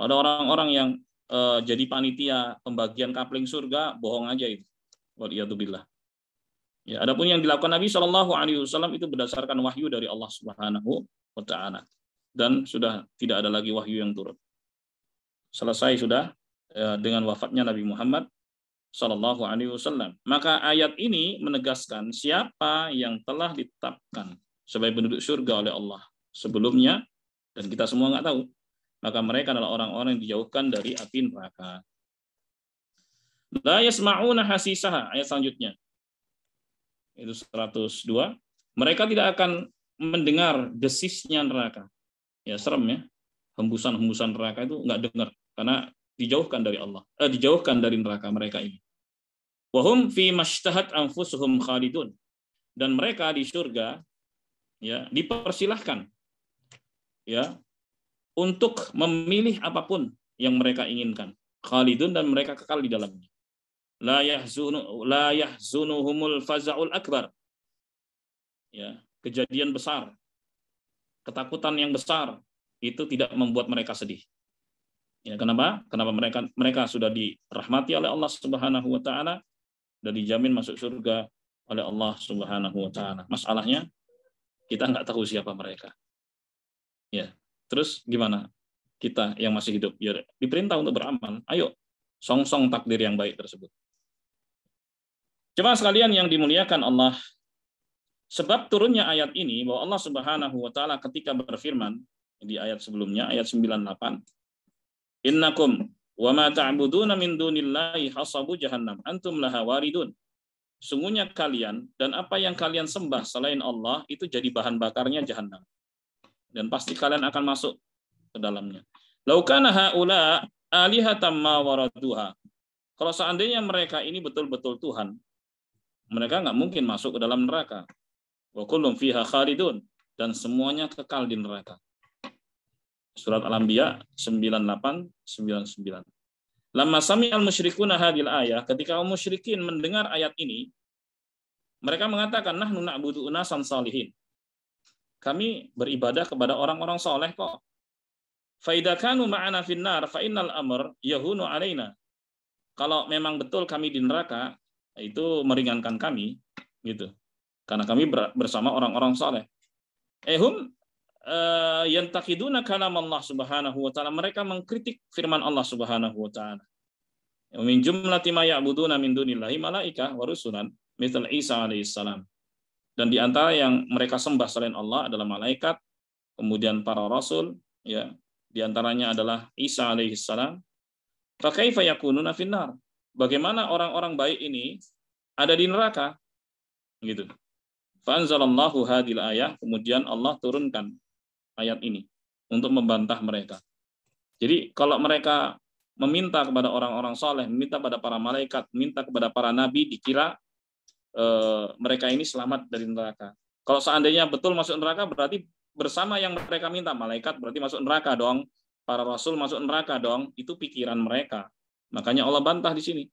Ada orang-orang yang uh, jadi panitia pembagian kapling surga, bohong aja itu. Waliyadzubillah. Ya, adapun yang dilakukan Nabi Shallallahu Alaihi Wasallam itu berdasarkan wahyu dari Allah Subhanahu Wa Taala dan sudah tidak ada lagi wahyu yang turun. Selesai sudah ya, dengan wafatnya Nabi Muhammad Shallallahu Alaihi Wasallam. Maka ayat ini menegaskan siapa yang telah ditetapkan sebagai penduduk surga oleh Allah sebelumnya dan kita semua nggak tahu. Maka mereka adalah orang-orang yang dijauhkan dari api neraka. La yasma'una hasisaha. Ayat selanjutnya itu 102, mereka tidak akan mendengar desisnya neraka. Ya serem ya. Hembusan-hembusan neraka itu nggak dengar karena dijauhkan dari Allah, eh, dijauhkan dari neraka mereka ini. Wahum fi mashtahat anfusuhum khalidun. Dan mereka di surga ya dipersilahkan ya untuk memilih apapun yang mereka inginkan. Khalidun dan mereka kekal di dalamnya la yahzunu la humul fazaul akbar. Ya, kejadian besar, ketakutan yang besar itu tidak membuat mereka sedih. Ya, kenapa? Kenapa mereka mereka sudah dirahmati oleh Allah Subhanahu wa taala dan dijamin masuk surga oleh Allah Subhanahu wa taala. Masalahnya kita nggak tahu siapa mereka. Ya. Terus gimana? Kita yang masih hidup ya diperintah untuk beramal. Ayo, song-song takdir yang baik tersebut. Jemaah sekalian yang dimuliakan Allah, sebab turunnya ayat ini bahwa Allah Subhanahu wa taala ketika berfirman di ayat sebelumnya ayat 98, "Innakum wa ma ta'buduna min dunillahi hasabu jahannam antum laha waridun." Sungguhnya kalian dan apa yang kalian sembah selain Allah itu jadi bahan bakarnya jahanam. Dan pasti kalian akan masuk ke dalamnya. Laukana haula alihatam ma waraduha. Kalau seandainya mereka ini betul-betul Tuhan, mereka nggak mungkin masuk ke dalam neraka. Wa kullum fiha khalidun dan semuanya kekal di neraka. Surat Al-Anbiya 98 99. Lama sami al musyrikuna hadil ayah, ketika kaum musyrikin mendengar ayat ini, mereka mengatakan nahnu na'budu unasan salihin. Kami beribadah kepada orang-orang soleh kok. Faida kanu ma'ana finnar fa innal amr yahunu alaina. Kalau memang betul kami di neraka, itu meringankan kami gitu karena kami bersama orang-orang saleh ehum eh, eh, yang takiduna kalam Allah Subhanahu wa taala mereka mengkritik firman Allah Subhanahu wa taala eh, min jumlati ma ya'buduna min dunillahi malaika wa rusulan mithal Isa alaihissalam dan di antara yang mereka sembah selain Allah adalah malaikat kemudian para rasul ya di antaranya adalah Isa alaihissalam fa kaifa yakununa finnar bagaimana orang-orang baik ini ada di neraka gitu Fanzalallahu hadil ayah kemudian Allah turunkan ayat ini untuk membantah mereka jadi kalau mereka meminta kepada orang-orang soleh meminta kepada para malaikat minta kepada para nabi dikira e, mereka ini selamat dari neraka kalau seandainya betul masuk neraka berarti bersama yang mereka minta malaikat berarti masuk neraka dong para rasul masuk neraka dong itu pikiran mereka Makanya Allah bantah di sini.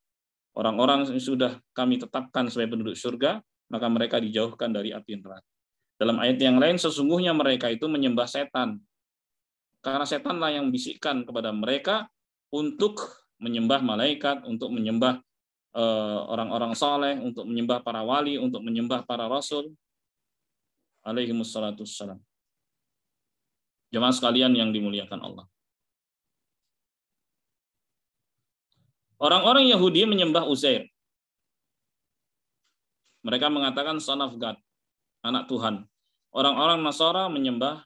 Orang-orang yang sudah kami tetapkan sebagai penduduk surga, maka mereka dijauhkan dari api neraka. Dalam ayat yang lain, sesungguhnya mereka itu menyembah setan. Karena setanlah yang bisikkan kepada mereka untuk menyembah malaikat, untuk menyembah eh, orang-orang soleh, untuk menyembah para wali, untuk menyembah para rasul. Alaihimussalatu wassalam. Jemaah sekalian yang dimuliakan Allah. Orang-orang Yahudi menyembah Uzair. Mereka mengatakan son of God, anak Tuhan. Orang-orang Nasara menyembah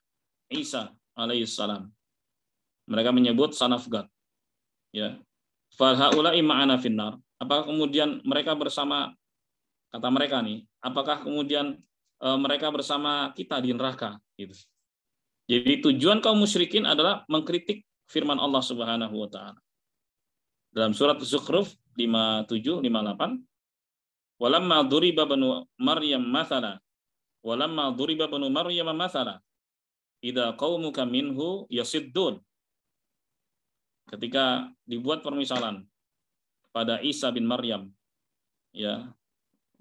Isa alaihissalam. Mereka menyebut son of God. Ya. Falhaula'i ma'ana finnar. Apakah kemudian mereka bersama kata mereka nih, apakah kemudian e, mereka bersama kita di neraka gitu. Jadi tujuan kaum musyrikin adalah mengkritik firman Allah Subhanahu wa taala. Dalam surat Zukhruf 57 58 Walamma duriba banu Maryam mathala walamma duriba banu Maryam mathala idza qaumuka minhu yasiddun ketika dibuat permisalan pada Isa bin Maryam ya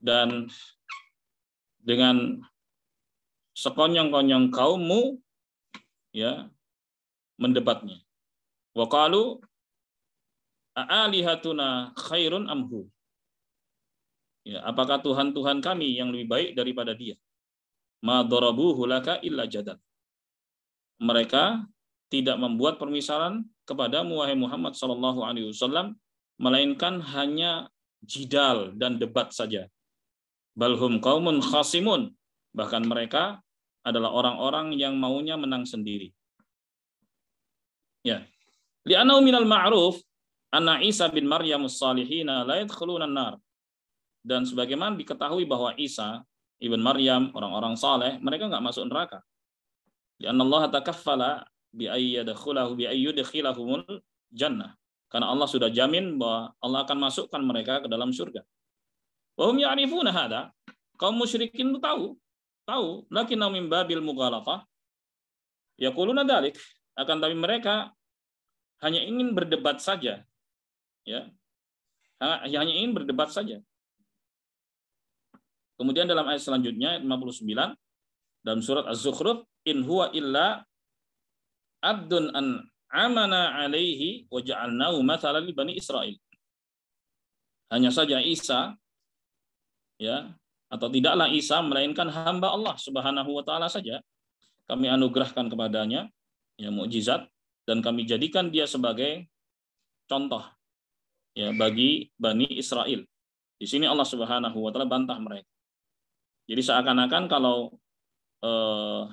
dan dengan sekonyong-konyong kaummu ya mendebatnya. Waqalu alihatuna khairun amhu. Ya, apakah Tuhan-Tuhan kami yang lebih baik daripada dia? Ma hulaka laka illa jadat. Mereka tidak membuat permisalan kepada wahai Muhammad sallallahu alaihi wasallam melainkan hanya jidal dan debat saja. Balhum kaumun khasimun. Bahkan mereka adalah orang-orang yang maunya menang sendiri. Ya. Li'anau minal ma'ruf anna Isa bin Maryam salihina la yadkhuluna nar. Dan sebagaimana diketahui bahwa Isa ibn Maryam, orang-orang saleh, mereka nggak masuk neraka. Karena Allah takaffala bi ayyadkhulahu bi ayyudkhilahumul jannah. Karena Allah sudah jamin bahwa Allah akan masukkan mereka ke dalam surga. Wa hum ya'rifuna hada. Kaum musyrikin itu tahu, tahu, lakinna min babil mughalatah yaquluna dalik. Akan tapi mereka hanya ingin berdebat saja ya hanya ingin berdebat saja kemudian dalam ayat selanjutnya ayat 59 dalam surat az-zukhruf in huwa illa abdun an amana alaihi wa ja'alnahu mathalan li bani Israel. Hanya saja Isa ya atau tidaklah Isa melainkan hamba Allah Subhanahu wa taala saja. Kami anugerahkan kepadanya ya mukjizat dan kami jadikan dia sebagai contoh ya bagi Bani Israel. Di sini Allah Subhanahu wa taala bantah mereka. Jadi seakan-akan kalau eh,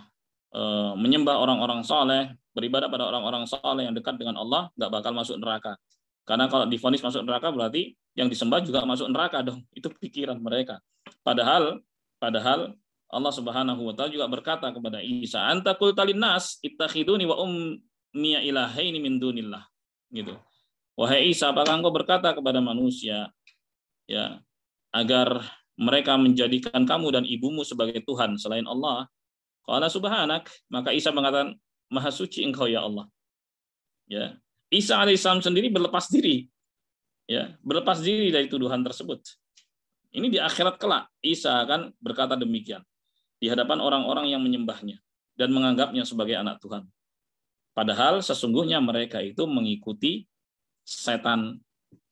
eh, menyembah orang-orang saleh, beribadah pada orang-orang saleh yang dekat dengan Allah nggak bakal masuk neraka. Karena kalau difonis masuk neraka berarti yang disembah juga masuk neraka dong. [LAUGHS] Itu pikiran mereka. Padahal padahal Allah Subhanahu wa taala juga berkata kepada Isa, "Anta qultalin nas ittakhiduni wa ummiya ilahaini min dunillah." Gitu. Wahai Isa, apakah engkau berkata kepada manusia, ya, agar mereka menjadikan kamu dan ibumu sebagai Tuhan selain Allah? Kalau subhanak, maka Isa mengatakan, Maha suci engkau ya Allah. Ya. Isa alaihissalam sendiri berlepas diri. Ya, berlepas diri dari tuduhan tersebut. Ini di akhirat kelak Isa akan berkata demikian di hadapan orang-orang yang menyembahnya dan menganggapnya sebagai anak Tuhan. Padahal sesungguhnya mereka itu mengikuti setan,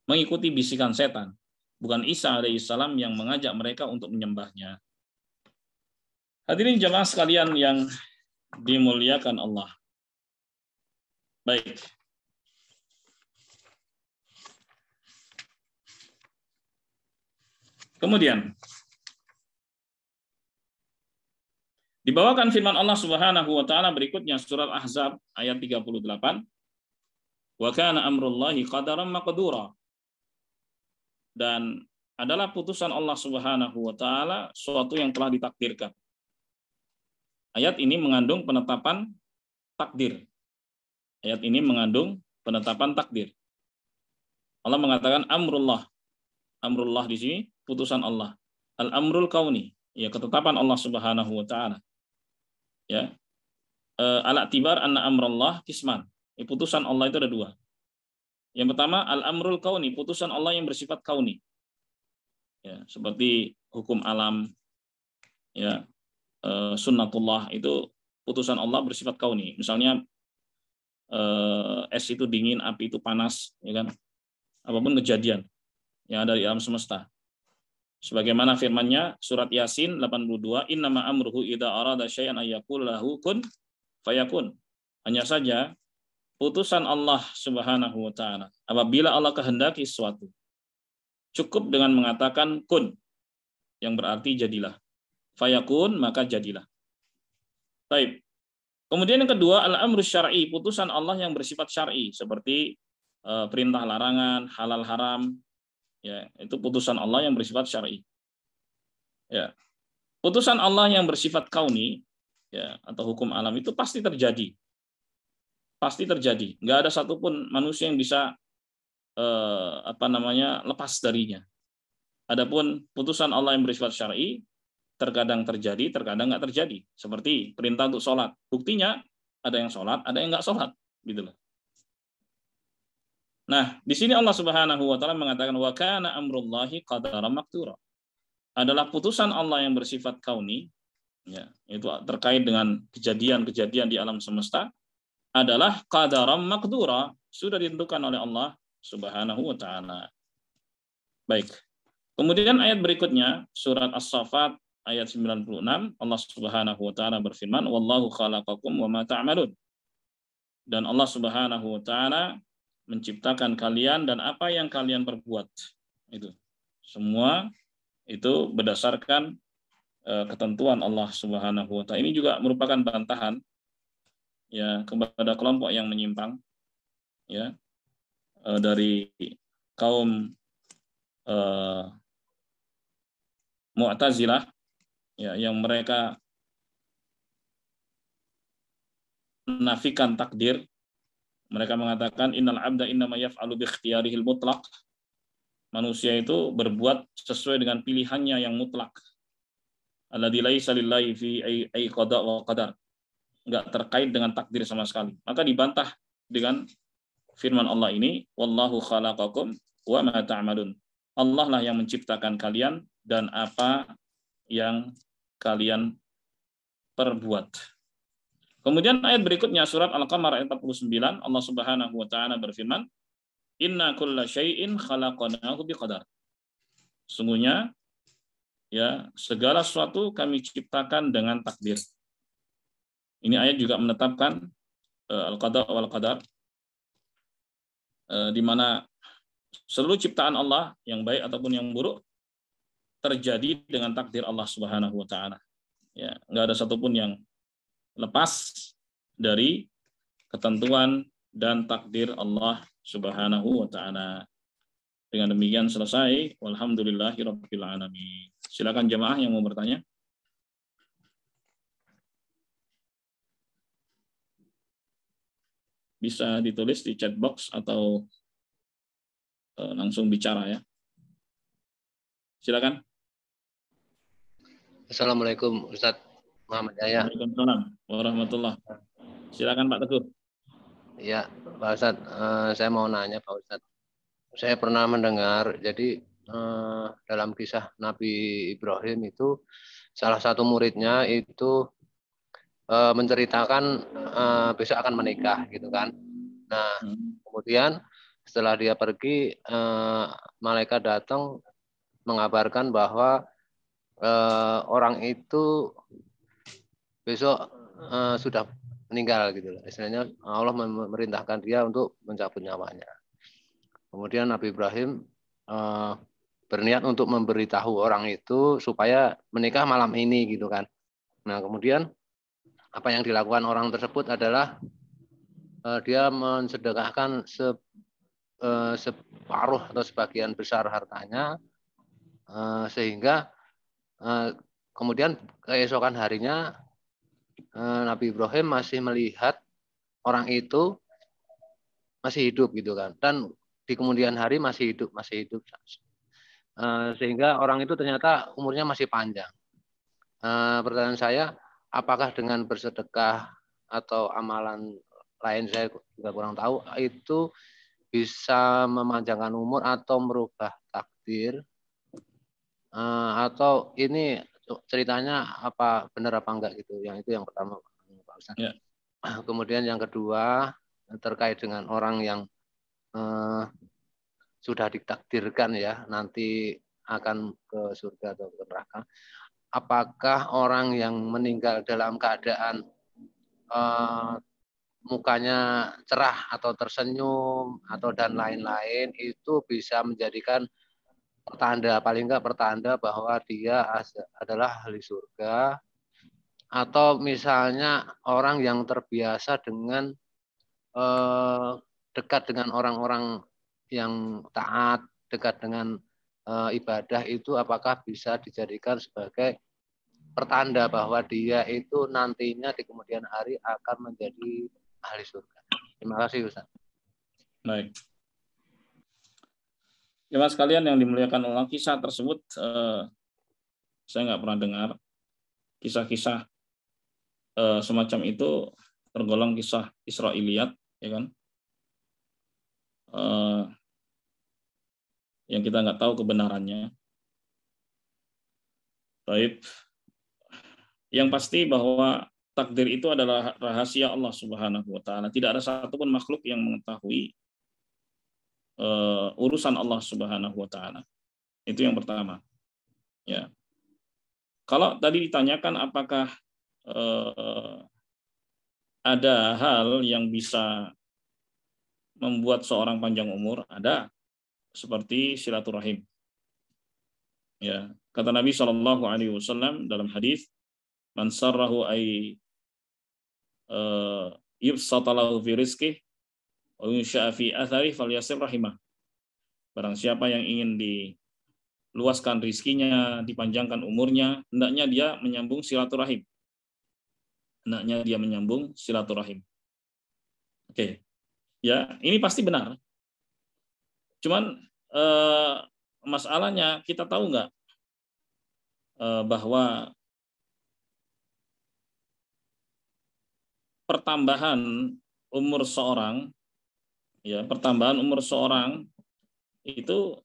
mengikuti bisikan setan. Bukan Isa alaihissalam yang mengajak mereka untuk menyembahnya. Hadirin jemaah sekalian yang dimuliakan Allah. Baik. Kemudian dibawakan firman Allah Subhanahu wa taala berikutnya surat Ahzab ayat 38. Wa kana amrullahi qadaran maqdura. Dan adalah putusan Allah Subhanahu wa taala suatu yang telah ditakdirkan. Ayat ini mengandung penetapan takdir. Ayat ini mengandung penetapan takdir. Allah mengatakan amrullah. Amrullah di sini putusan Allah. Al-amrul kauni, ya ketetapan Allah Subhanahu wa taala. Ya. Eh, ala tibar anna amrullah kisman putusan Allah itu ada dua. Yang pertama al-amrul kauni, putusan Allah yang bersifat kauni. Ya, seperti hukum alam ya eh, sunnatullah itu putusan Allah bersifat kauni. Misalnya eh, es itu dingin, api itu panas, ya kan? Apapun kejadian yang ada di alam semesta. Sebagaimana firman-Nya surat Yasin 82, "Innama amruhu idza arada syai'an ayyakul lahu kun fayakun." Hanya saja putusan Allah Subhanahu wa taala. Apabila Allah kehendaki sesuatu, cukup dengan mengatakan kun yang berarti jadilah. Fayakun maka jadilah. Taib. Kemudian yang kedua al-amru syar'i, putusan Allah yang bersifat syar'i seperti eh, perintah larangan, halal haram. Ya, itu putusan Allah yang bersifat syar'i. Ya. Putusan Allah yang bersifat kauni ya atau hukum alam itu pasti terjadi pasti terjadi. Nggak ada satupun manusia yang bisa eh, apa namanya lepas darinya. Adapun putusan Allah yang bersifat syar'i terkadang terjadi, terkadang nggak terjadi. Seperti perintah untuk sholat. Buktinya ada yang sholat, ada yang nggak sholat, gitu loh. Nah, di sini Allah Subhanahu wa taala mengatakan wa kana amrullahi qadara maktura. Adalah putusan Allah yang bersifat kauni, ya, itu terkait dengan kejadian-kejadian di alam semesta adalah qadaram makdura, sudah ditentukan oleh Allah Subhanahu wa taala. Baik. Kemudian ayat berikutnya surat As-Saffat ayat 96 Allah Subhanahu wa taala berfirman wallahu khalaqakum wa ma ta'malun. Dan Allah Subhanahu wa taala menciptakan kalian dan apa yang kalian perbuat. Itu. Semua itu berdasarkan eh, ketentuan Allah Subhanahu wa taala. Ini juga merupakan bantahan ya kepada kelompok yang menyimpang ya uh, dari kaum uh, Mu'tazilah ya yang mereka menafikan takdir mereka mengatakan innal abda innama yaf'alu bi ikhtiyarihil mutlaq manusia itu berbuat sesuai dengan pilihannya yang mutlak alladzi laisa lillahi fi ay qada wa qadar nggak terkait dengan takdir sama sekali. Maka dibantah dengan firman Allah ini, wallahu khalaqakum wa ma ta'amadun Allah lah yang menciptakan kalian dan apa yang kalian perbuat. Kemudian ayat berikutnya surat Al-Qamar ayat 49 Allah Subhanahu wa taala berfirman, "Inna kulla syai'in khalaqnahu biqadar." Sungguhnya ya segala sesuatu kami ciptakan dengan takdir. Ini ayat juga menetapkan uh, eh, al-qada wal qadar uh, di mana seluruh ciptaan Allah yang baik ataupun yang buruk terjadi dengan takdir Allah Subhanahu wa taala. Ya, enggak ada satupun yang lepas dari ketentuan dan takdir Allah Subhanahu wa taala. Dengan demikian selesai. Walhamdulillahirabbil Silakan jemaah yang mau bertanya. bisa ditulis di chat box atau eh, langsung bicara ya. Silakan. Assalamualaikum Ustadz Muhammad Jaya. Waalaikumsalam warahmatullah. Silakan Pak Teguh. Ya, Pak Ustadz, eh, saya mau nanya Pak Ustadz. Saya pernah mendengar, jadi eh, dalam kisah Nabi Ibrahim itu salah satu muridnya itu uh, menceritakan uh, besok akan menikah gitu kan. Nah, hmm. kemudian setelah dia pergi uh, malaikat datang mengabarkan bahwa uh, orang itu besok uh, sudah meninggal gitu loh. Istilahnya Allah memerintahkan dia untuk mencabut nyawanya. Kemudian Nabi Ibrahim uh, berniat untuk memberitahu orang itu supaya menikah malam ini gitu kan. Nah, kemudian apa yang dilakukan orang tersebut adalah uh, dia mensedekahkan se, uh, separuh atau sebagian besar hartanya uh, sehingga uh, kemudian keesokan harinya uh, Nabi Ibrahim masih melihat orang itu masih hidup gitu kan dan di kemudian hari masih hidup masih hidup sehingga orang itu ternyata umurnya masih panjang pertanyaan saya apakah dengan bersedekah atau amalan lain saya juga kurang tahu itu bisa memanjangkan umur atau merubah takdir uh, atau ini ceritanya apa benar apa enggak gitu yang itu yang pertama Pak Ustaz. Ya. [CLEARS THROAT] Kemudian yang kedua terkait dengan orang yang uh, sudah ditakdirkan ya nanti akan ke surga atau ke neraka apakah orang yang meninggal dalam keadaan uh, mukanya cerah atau tersenyum atau dan lain-lain itu bisa menjadikan pertanda paling enggak pertanda bahwa dia adalah ahli surga atau misalnya orang yang terbiasa dengan eh, dekat dengan orang-orang yang taat dekat dengan eh, ibadah itu apakah bisa dijadikan sebagai pertanda bahwa dia itu nantinya di kemudian hari akan menjadi ahli surga. Terima kasih Ustaz. Baik. Jemaah ya, sekalian yang dimuliakan Allah, kisah tersebut eh, saya nggak pernah dengar. Kisah-kisah eh, semacam itu tergolong kisah Israiliyat, ya kan? Eh, yang kita nggak tahu kebenarannya. Baik, yang pasti bahwa takdir itu adalah rahasia Allah Subhanahu wa taala. Tidak ada satupun makhluk yang mengetahui uh, urusan Allah Subhanahu wa taala. Itu yang pertama. Ya. Kalau tadi ditanyakan apakah uh, ada hal yang bisa membuat seorang panjang umur? Ada seperti silaturahim. Ya, kata Nabi Shallallahu alaihi wasallam dalam hadis man sarrahu ay uh, yubsata fi rizki wa yunsha'a fi athari yasir rahimah. Barang siapa yang ingin diluaskan rizkinya, dipanjangkan umurnya, hendaknya dia menyambung silaturahim. Hendaknya dia menyambung silaturahim. Oke. Okay. Ya, ini pasti benar. Cuman eh, masalahnya kita tahu nggak eh, bahwa pertambahan umur seorang ya pertambahan umur seorang itu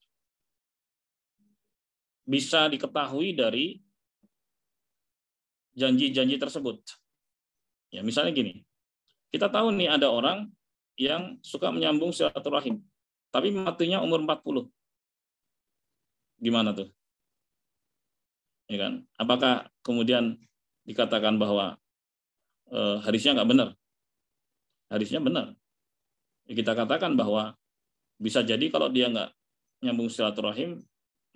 bisa diketahui dari janji-janji tersebut. Ya, misalnya gini. Kita tahu nih ada orang yang suka menyambung silaturahim, tapi matinya umur 40. Gimana tuh? Ya kan? Apakah kemudian dikatakan bahwa harisnya eh, hadisnya nggak benar. Hadisnya benar. Ya, kita katakan bahwa bisa jadi kalau dia nggak nyambung silaturahim,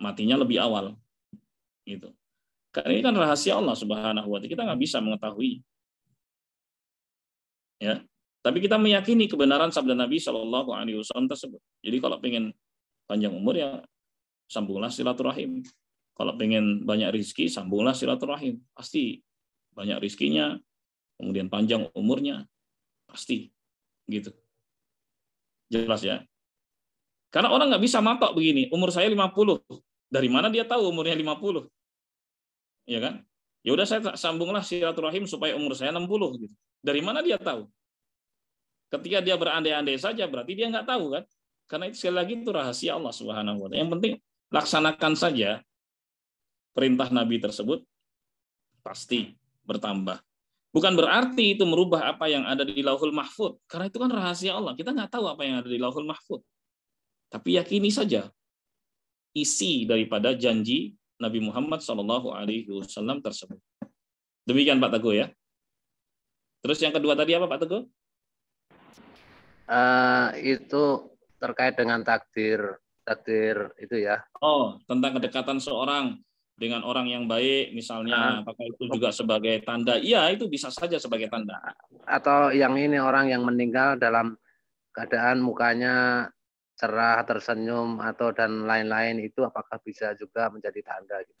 matinya lebih awal. Gitu. Karena ini kan rahasia Allah Subhanahu wa Kita nggak bisa mengetahui. Ya. Tapi kita meyakini kebenaran sabda Nabi Shallallahu alaihi wasallam tersebut. Jadi kalau pengen panjang umur ya sambunglah silaturahim. Kalau pengen banyak rizki, sambunglah silaturahim. Pasti banyak rizkinya, kemudian panjang umurnya, pasti gitu. Jelas ya. Karena orang nggak bisa matok begini, umur saya 50. Dari mana dia tahu umurnya 50? Ya kan? Ya udah saya sambunglah silaturahim supaya umur saya 60 gitu. Dari mana dia tahu? Ketika dia berandai-andai saja berarti dia nggak tahu kan? Karena itu sekali lagi itu rahasia Allah Subhanahu wa Yang penting laksanakan saja perintah Nabi tersebut pasti bertambah. Bukan berarti itu merubah apa yang ada di lauhul mahfud. Karena itu kan rahasia Allah. Kita nggak tahu apa yang ada di lauhul mahfud. Tapi yakini saja isi daripada janji Nabi Muhammad Shallallahu Alaihi Wasallam tersebut. Demikian Pak Teguh ya. Terus yang kedua tadi apa Pak Teguh? Uh, itu terkait dengan takdir takdir itu ya. Oh, tentang kedekatan seorang dengan orang yang baik misalnya ah. apakah itu juga sebagai tanda iya itu bisa saja sebagai tanda atau yang ini orang yang meninggal dalam keadaan mukanya cerah tersenyum atau dan lain-lain itu apakah bisa juga menjadi tanda gitu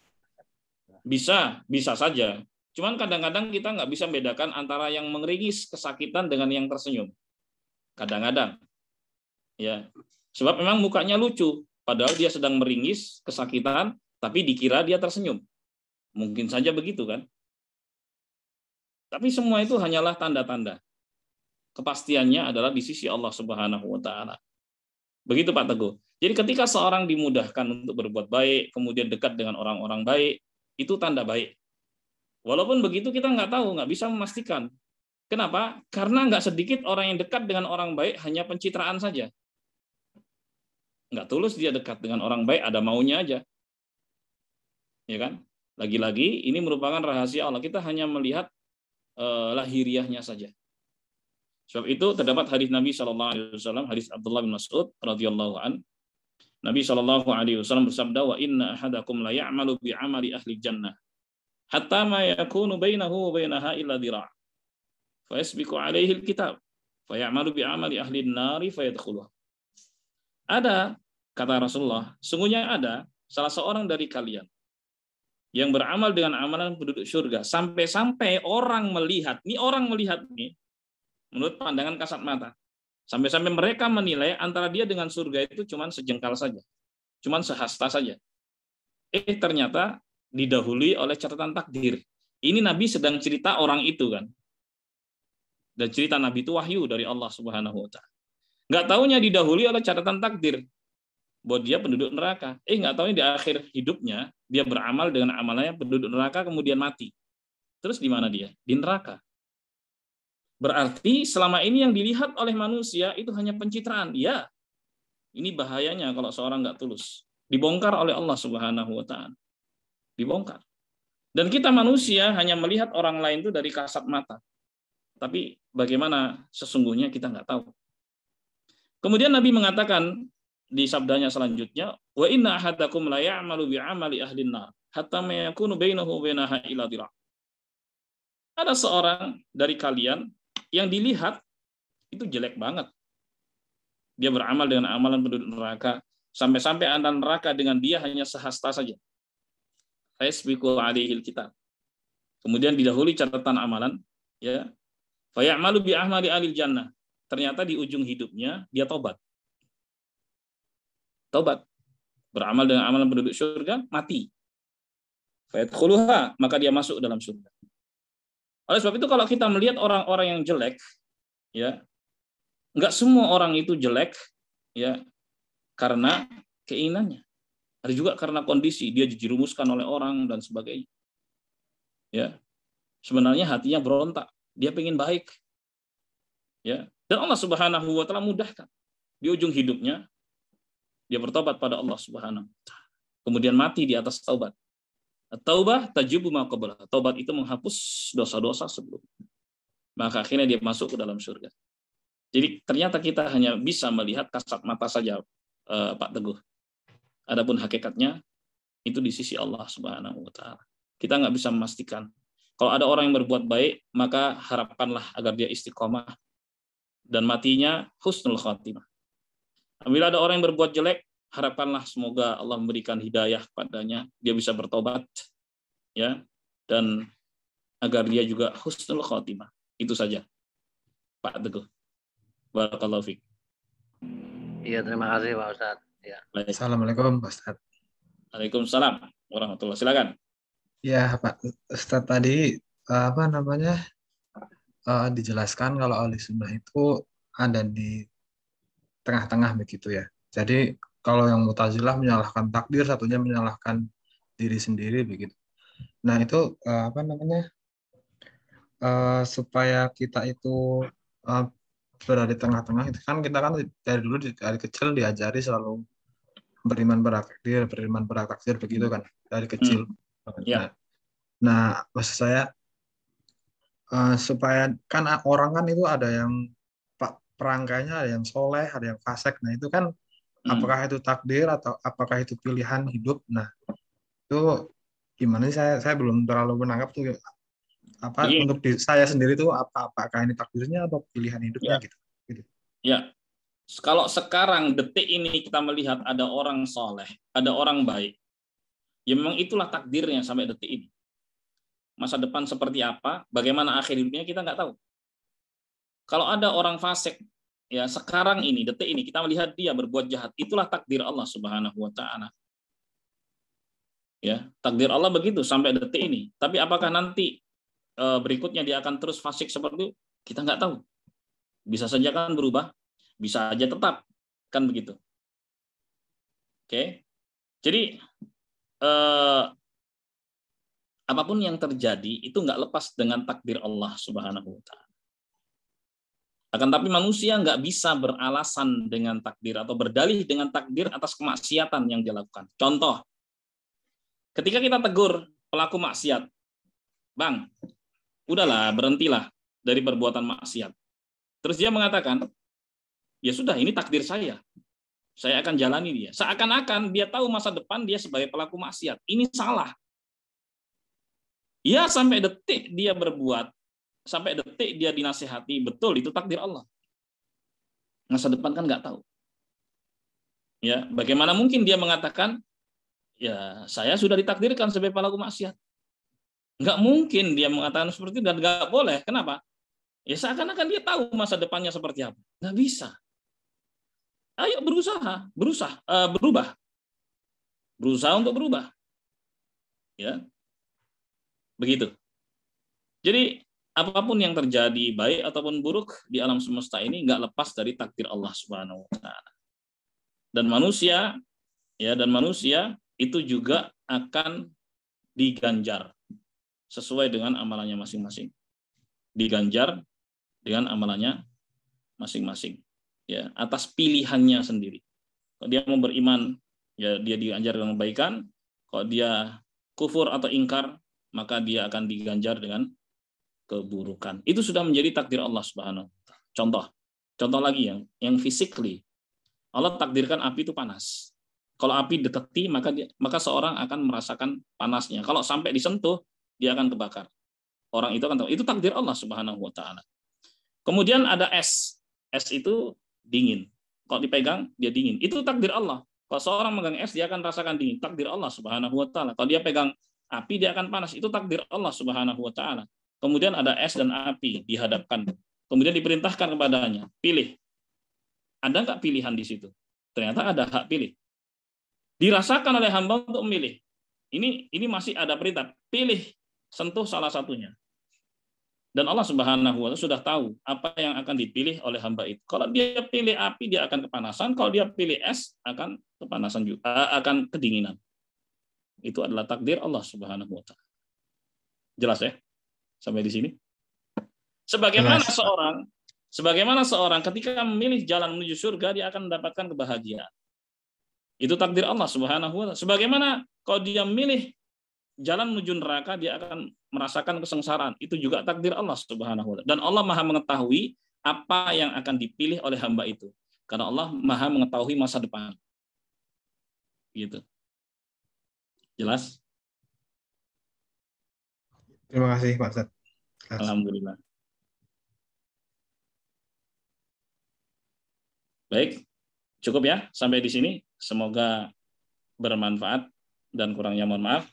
bisa bisa saja cuman kadang-kadang kita nggak bisa membedakan antara yang mengeringis kesakitan dengan yang tersenyum kadang-kadang ya sebab memang mukanya lucu padahal dia sedang meringis kesakitan tapi dikira dia tersenyum. Mungkin saja begitu kan. Tapi semua itu hanyalah tanda-tanda. Kepastiannya adalah di sisi Allah Subhanahu wa taala. Begitu Pak Teguh. Jadi ketika seorang dimudahkan untuk berbuat baik, kemudian dekat dengan orang-orang baik, itu tanda baik. Walaupun begitu kita nggak tahu, nggak bisa memastikan. Kenapa? Karena nggak sedikit orang yang dekat dengan orang baik hanya pencitraan saja. Nggak tulus dia dekat dengan orang baik, ada maunya aja ya kan? Lagi-lagi ini merupakan rahasia Allah. Kita hanya melihat uh, lahiriahnya saja. Sebab itu terdapat hadis Nabi Shallallahu Alaihi Wasallam, hadis Abdullah bin Mas'ud radhiyallahu an. Nabi Shallallahu Alaihi Wasallam bersabda, wa inna ahadakum la ya'malu bi amali ahli jannah hatta ma yakunu bainahu wa bainaha illa dira. fa yasbiqu alaihi alkitab fa ya'malu bi amali ahli nari fa ada kata Rasulullah sungguhnya ada salah seorang dari kalian yang beramal dengan amalan penduduk surga sampai-sampai orang melihat nih orang melihat nih menurut pandangan kasat mata sampai-sampai mereka menilai antara dia dengan surga itu cuma sejengkal saja cuma sehasta saja eh ternyata didahului oleh catatan takdir ini nabi sedang cerita orang itu kan dan cerita nabi itu wahyu dari Allah Subhanahu wa taala nggak taunya didahului oleh catatan takdir bahwa dia penduduk neraka. Eh nggak tahu ini di akhir hidupnya dia beramal dengan amalannya penduduk neraka kemudian mati. Terus di mana dia? Di neraka. Berarti selama ini yang dilihat oleh manusia itu hanya pencitraan. Ya, ini bahayanya kalau seorang nggak tulus. Dibongkar oleh Allah Subhanahu wa Ta'ala. Dibongkar. Dan kita manusia hanya melihat orang lain itu dari kasat mata. Tapi bagaimana sesungguhnya kita nggak tahu. Kemudian Nabi mengatakan, di sabdanya selanjutnya wa inna ahadakum la ya'malu bi amali ahli nar hatta yakunu bainahu bainaha ila Ada seorang dari kalian yang dilihat itu jelek banget. Dia beramal dengan amalan penduduk neraka sampai-sampai antara neraka dengan dia hanya sehasta saja. Faisbiqu alaihil kitab. Kemudian didahului catatan amalan ya. fayak bi ahmali alil jannah. Ternyata di ujung hidupnya dia tobat taubat, beramal dengan amalan penduduk surga, mati. maka dia masuk dalam surga. Oleh sebab itu kalau kita melihat orang-orang yang jelek, ya, nggak semua orang itu jelek, ya, karena keinginannya. Ada juga karena kondisi dia dijerumuskan oleh orang dan sebagainya. Ya, sebenarnya hatinya berontak, dia pengen baik, ya. Dan Allah Subhanahu Wa Taala mudahkan di ujung hidupnya dia bertobat pada Allah Subhanahu Kemudian mati di atas taubat. Taubah tajibu ma Taubat itu menghapus dosa-dosa sebelum. Maka akhirnya dia masuk ke dalam surga. Jadi ternyata kita hanya bisa melihat kasat mata saja eh, Pak Teguh. Adapun hakikatnya itu di sisi Allah Subhanahu wa taala. Kita nggak bisa memastikan. Kalau ada orang yang berbuat baik, maka harapkanlah agar dia istiqomah dan matinya husnul khotimah. Apabila ada orang yang berbuat jelek, harapkanlah semoga Allah memberikan hidayah padanya, dia bisa bertobat, ya, dan agar dia juga husnul khotimah. Itu saja, Pak Teguh. Barakallahu fiqh. Iya, terima kasih Pak Ustadz. Ya. Assalamualaikum Pak Ustadz. Waalaikumsalam tua Silakan. Ya Pak Ustadz tadi apa namanya eh, dijelaskan kalau ahli sunnah itu ada di tengah-tengah begitu ya. Jadi kalau yang mutazilah menyalahkan takdir, satunya menyalahkan diri sendiri begitu. Nah itu eh, apa namanya eh, supaya kita itu eh, berada di tengah-tengah itu kan kita kan dari dulu dari kecil diajari selalu beriman beraktir beriman beraktir begitu kan dari kecil. Hmm. Yeah. Nah, maksud saya supaya kan orang kan itu ada yang perangkanya ada yang soleh ada yang fasik. nah itu kan hmm. apakah itu takdir atau apakah itu pilihan hidup nah itu gimana sih saya saya belum terlalu menangkap tuh apa yeah. untuk di, saya sendiri tuh apa apakah ini takdirnya atau pilihan hidupnya yeah. gitu gitu ya kalau sekarang detik ini kita melihat ada orang soleh ada orang baik ya memang itulah takdirnya sampai detik ini masa depan seperti apa bagaimana akhir hidupnya kita nggak tahu kalau ada orang fasik ya sekarang ini detik ini kita melihat dia berbuat jahat, itulah takdir Allah Subhanahu wa taala. Ya, takdir Allah begitu sampai detik ini. Tapi apakah nanti eh, berikutnya dia akan terus fasik seperti itu? Kita nggak tahu. Bisa saja kan berubah, bisa aja tetap. Kan begitu. Oke. Jadi eh, apapun yang terjadi itu nggak lepas dengan takdir Allah Subhanahu wa taala. Akan tapi manusia nggak bisa beralasan dengan takdir atau berdalih dengan takdir atas kemaksiatan yang dia lakukan. Contoh, ketika kita tegur pelaku maksiat, Bang, udahlah, berhentilah dari perbuatan maksiat. Terus dia mengatakan, ya sudah, ini takdir saya. Saya akan jalani dia. Seakan-akan dia tahu masa depan dia sebagai pelaku maksiat. Ini salah. Ya sampai detik dia berbuat sampai detik dia dinasehati betul itu takdir Allah masa depan kan nggak tahu ya bagaimana mungkin dia mengatakan ya saya sudah ditakdirkan sebagai pelaku maksiat nggak mungkin dia mengatakan seperti itu dan nggak boleh kenapa ya seakan-akan dia tahu masa depannya seperti apa nggak bisa ayo berusaha berusaha uh, berubah berusaha untuk berubah ya begitu jadi apapun yang terjadi baik ataupun buruk di alam semesta ini nggak lepas dari takdir Allah Subhanahu wa taala. Dan manusia ya dan manusia itu juga akan diganjar sesuai dengan amalannya masing-masing. Diganjar dengan amalannya masing-masing ya atas pilihannya sendiri. Kalau dia mau beriman ya dia diganjar dengan kebaikan, kalau dia kufur atau ingkar maka dia akan diganjar dengan keburukan. Itu sudah menjadi takdir Allah Subhanahu Contoh, contoh lagi yang yang physically Allah takdirkan api itu panas. Kalau api deketi maka dia, maka seorang akan merasakan panasnya. Kalau sampai disentuh dia akan kebakar. Orang itu akan Itu takdir Allah Subhanahu wa taala. Kemudian ada es. Es itu dingin. Kalau dipegang dia dingin. Itu takdir Allah. Kalau seorang megang es dia akan rasakan dingin. Takdir Allah Subhanahu wa taala. Kalau dia pegang api dia akan panas. Itu takdir Allah Subhanahu wa taala. Kemudian ada es dan api dihadapkan. Kemudian diperintahkan kepadanya, pilih. Ada nggak pilihan di situ? Ternyata ada hak pilih. Dirasakan oleh hamba untuk memilih. Ini ini masih ada perintah, pilih, sentuh salah satunya. Dan Allah Subhanahu wa taala sudah tahu apa yang akan dipilih oleh hamba itu. Kalau dia pilih api, dia akan kepanasan. Kalau dia pilih es, akan kepanasan juga, akan kedinginan. Itu adalah takdir Allah Subhanahu wa taala. Jelas ya? sampai di sini. Sebagaimana Mas. seorang sebagaimana seorang ketika memilih jalan menuju surga dia akan mendapatkan kebahagiaan. Itu takdir Allah Subhanahu wa taala. Sebagaimana kalau dia memilih jalan menuju neraka dia akan merasakan kesengsaraan. Itu juga takdir Allah Subhanahu wa taala. Dan Allah Maha mengetahui apa yang akan dipilih oleh hamba itu. Karena Allah Maha mengetahui masa depan. Gitu. Jelas? Terima kasih Pak Zat. Alhamdulillah. Baik, cukup ya sampai di sini. Semoga bermanfaat dan kurangnya mohon maaf.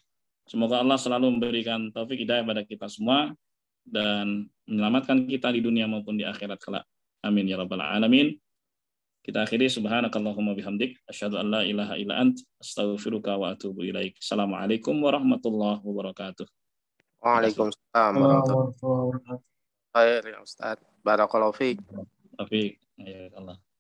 Semoga Allah selalu memberikan taufik hidayah pada kita semua dan menyelamatkan kita di dunia maupun di akhirat kelak. Amin ya rabbal alamin. Kita akhiri subhanakallahumma bihamdik asyhadu an la ilaha illa ant astaghfiruka wa atubu ilaik. Assalamualaikum warahmatullahi wabarakatuh. Waalaikumsalam. Waalaikumsalam. Waalaikumsalam. Waalaikumsalam. Waalaikumsalam. Waalaikumsalam. Waalaikumsalam. Waalaikumsalam.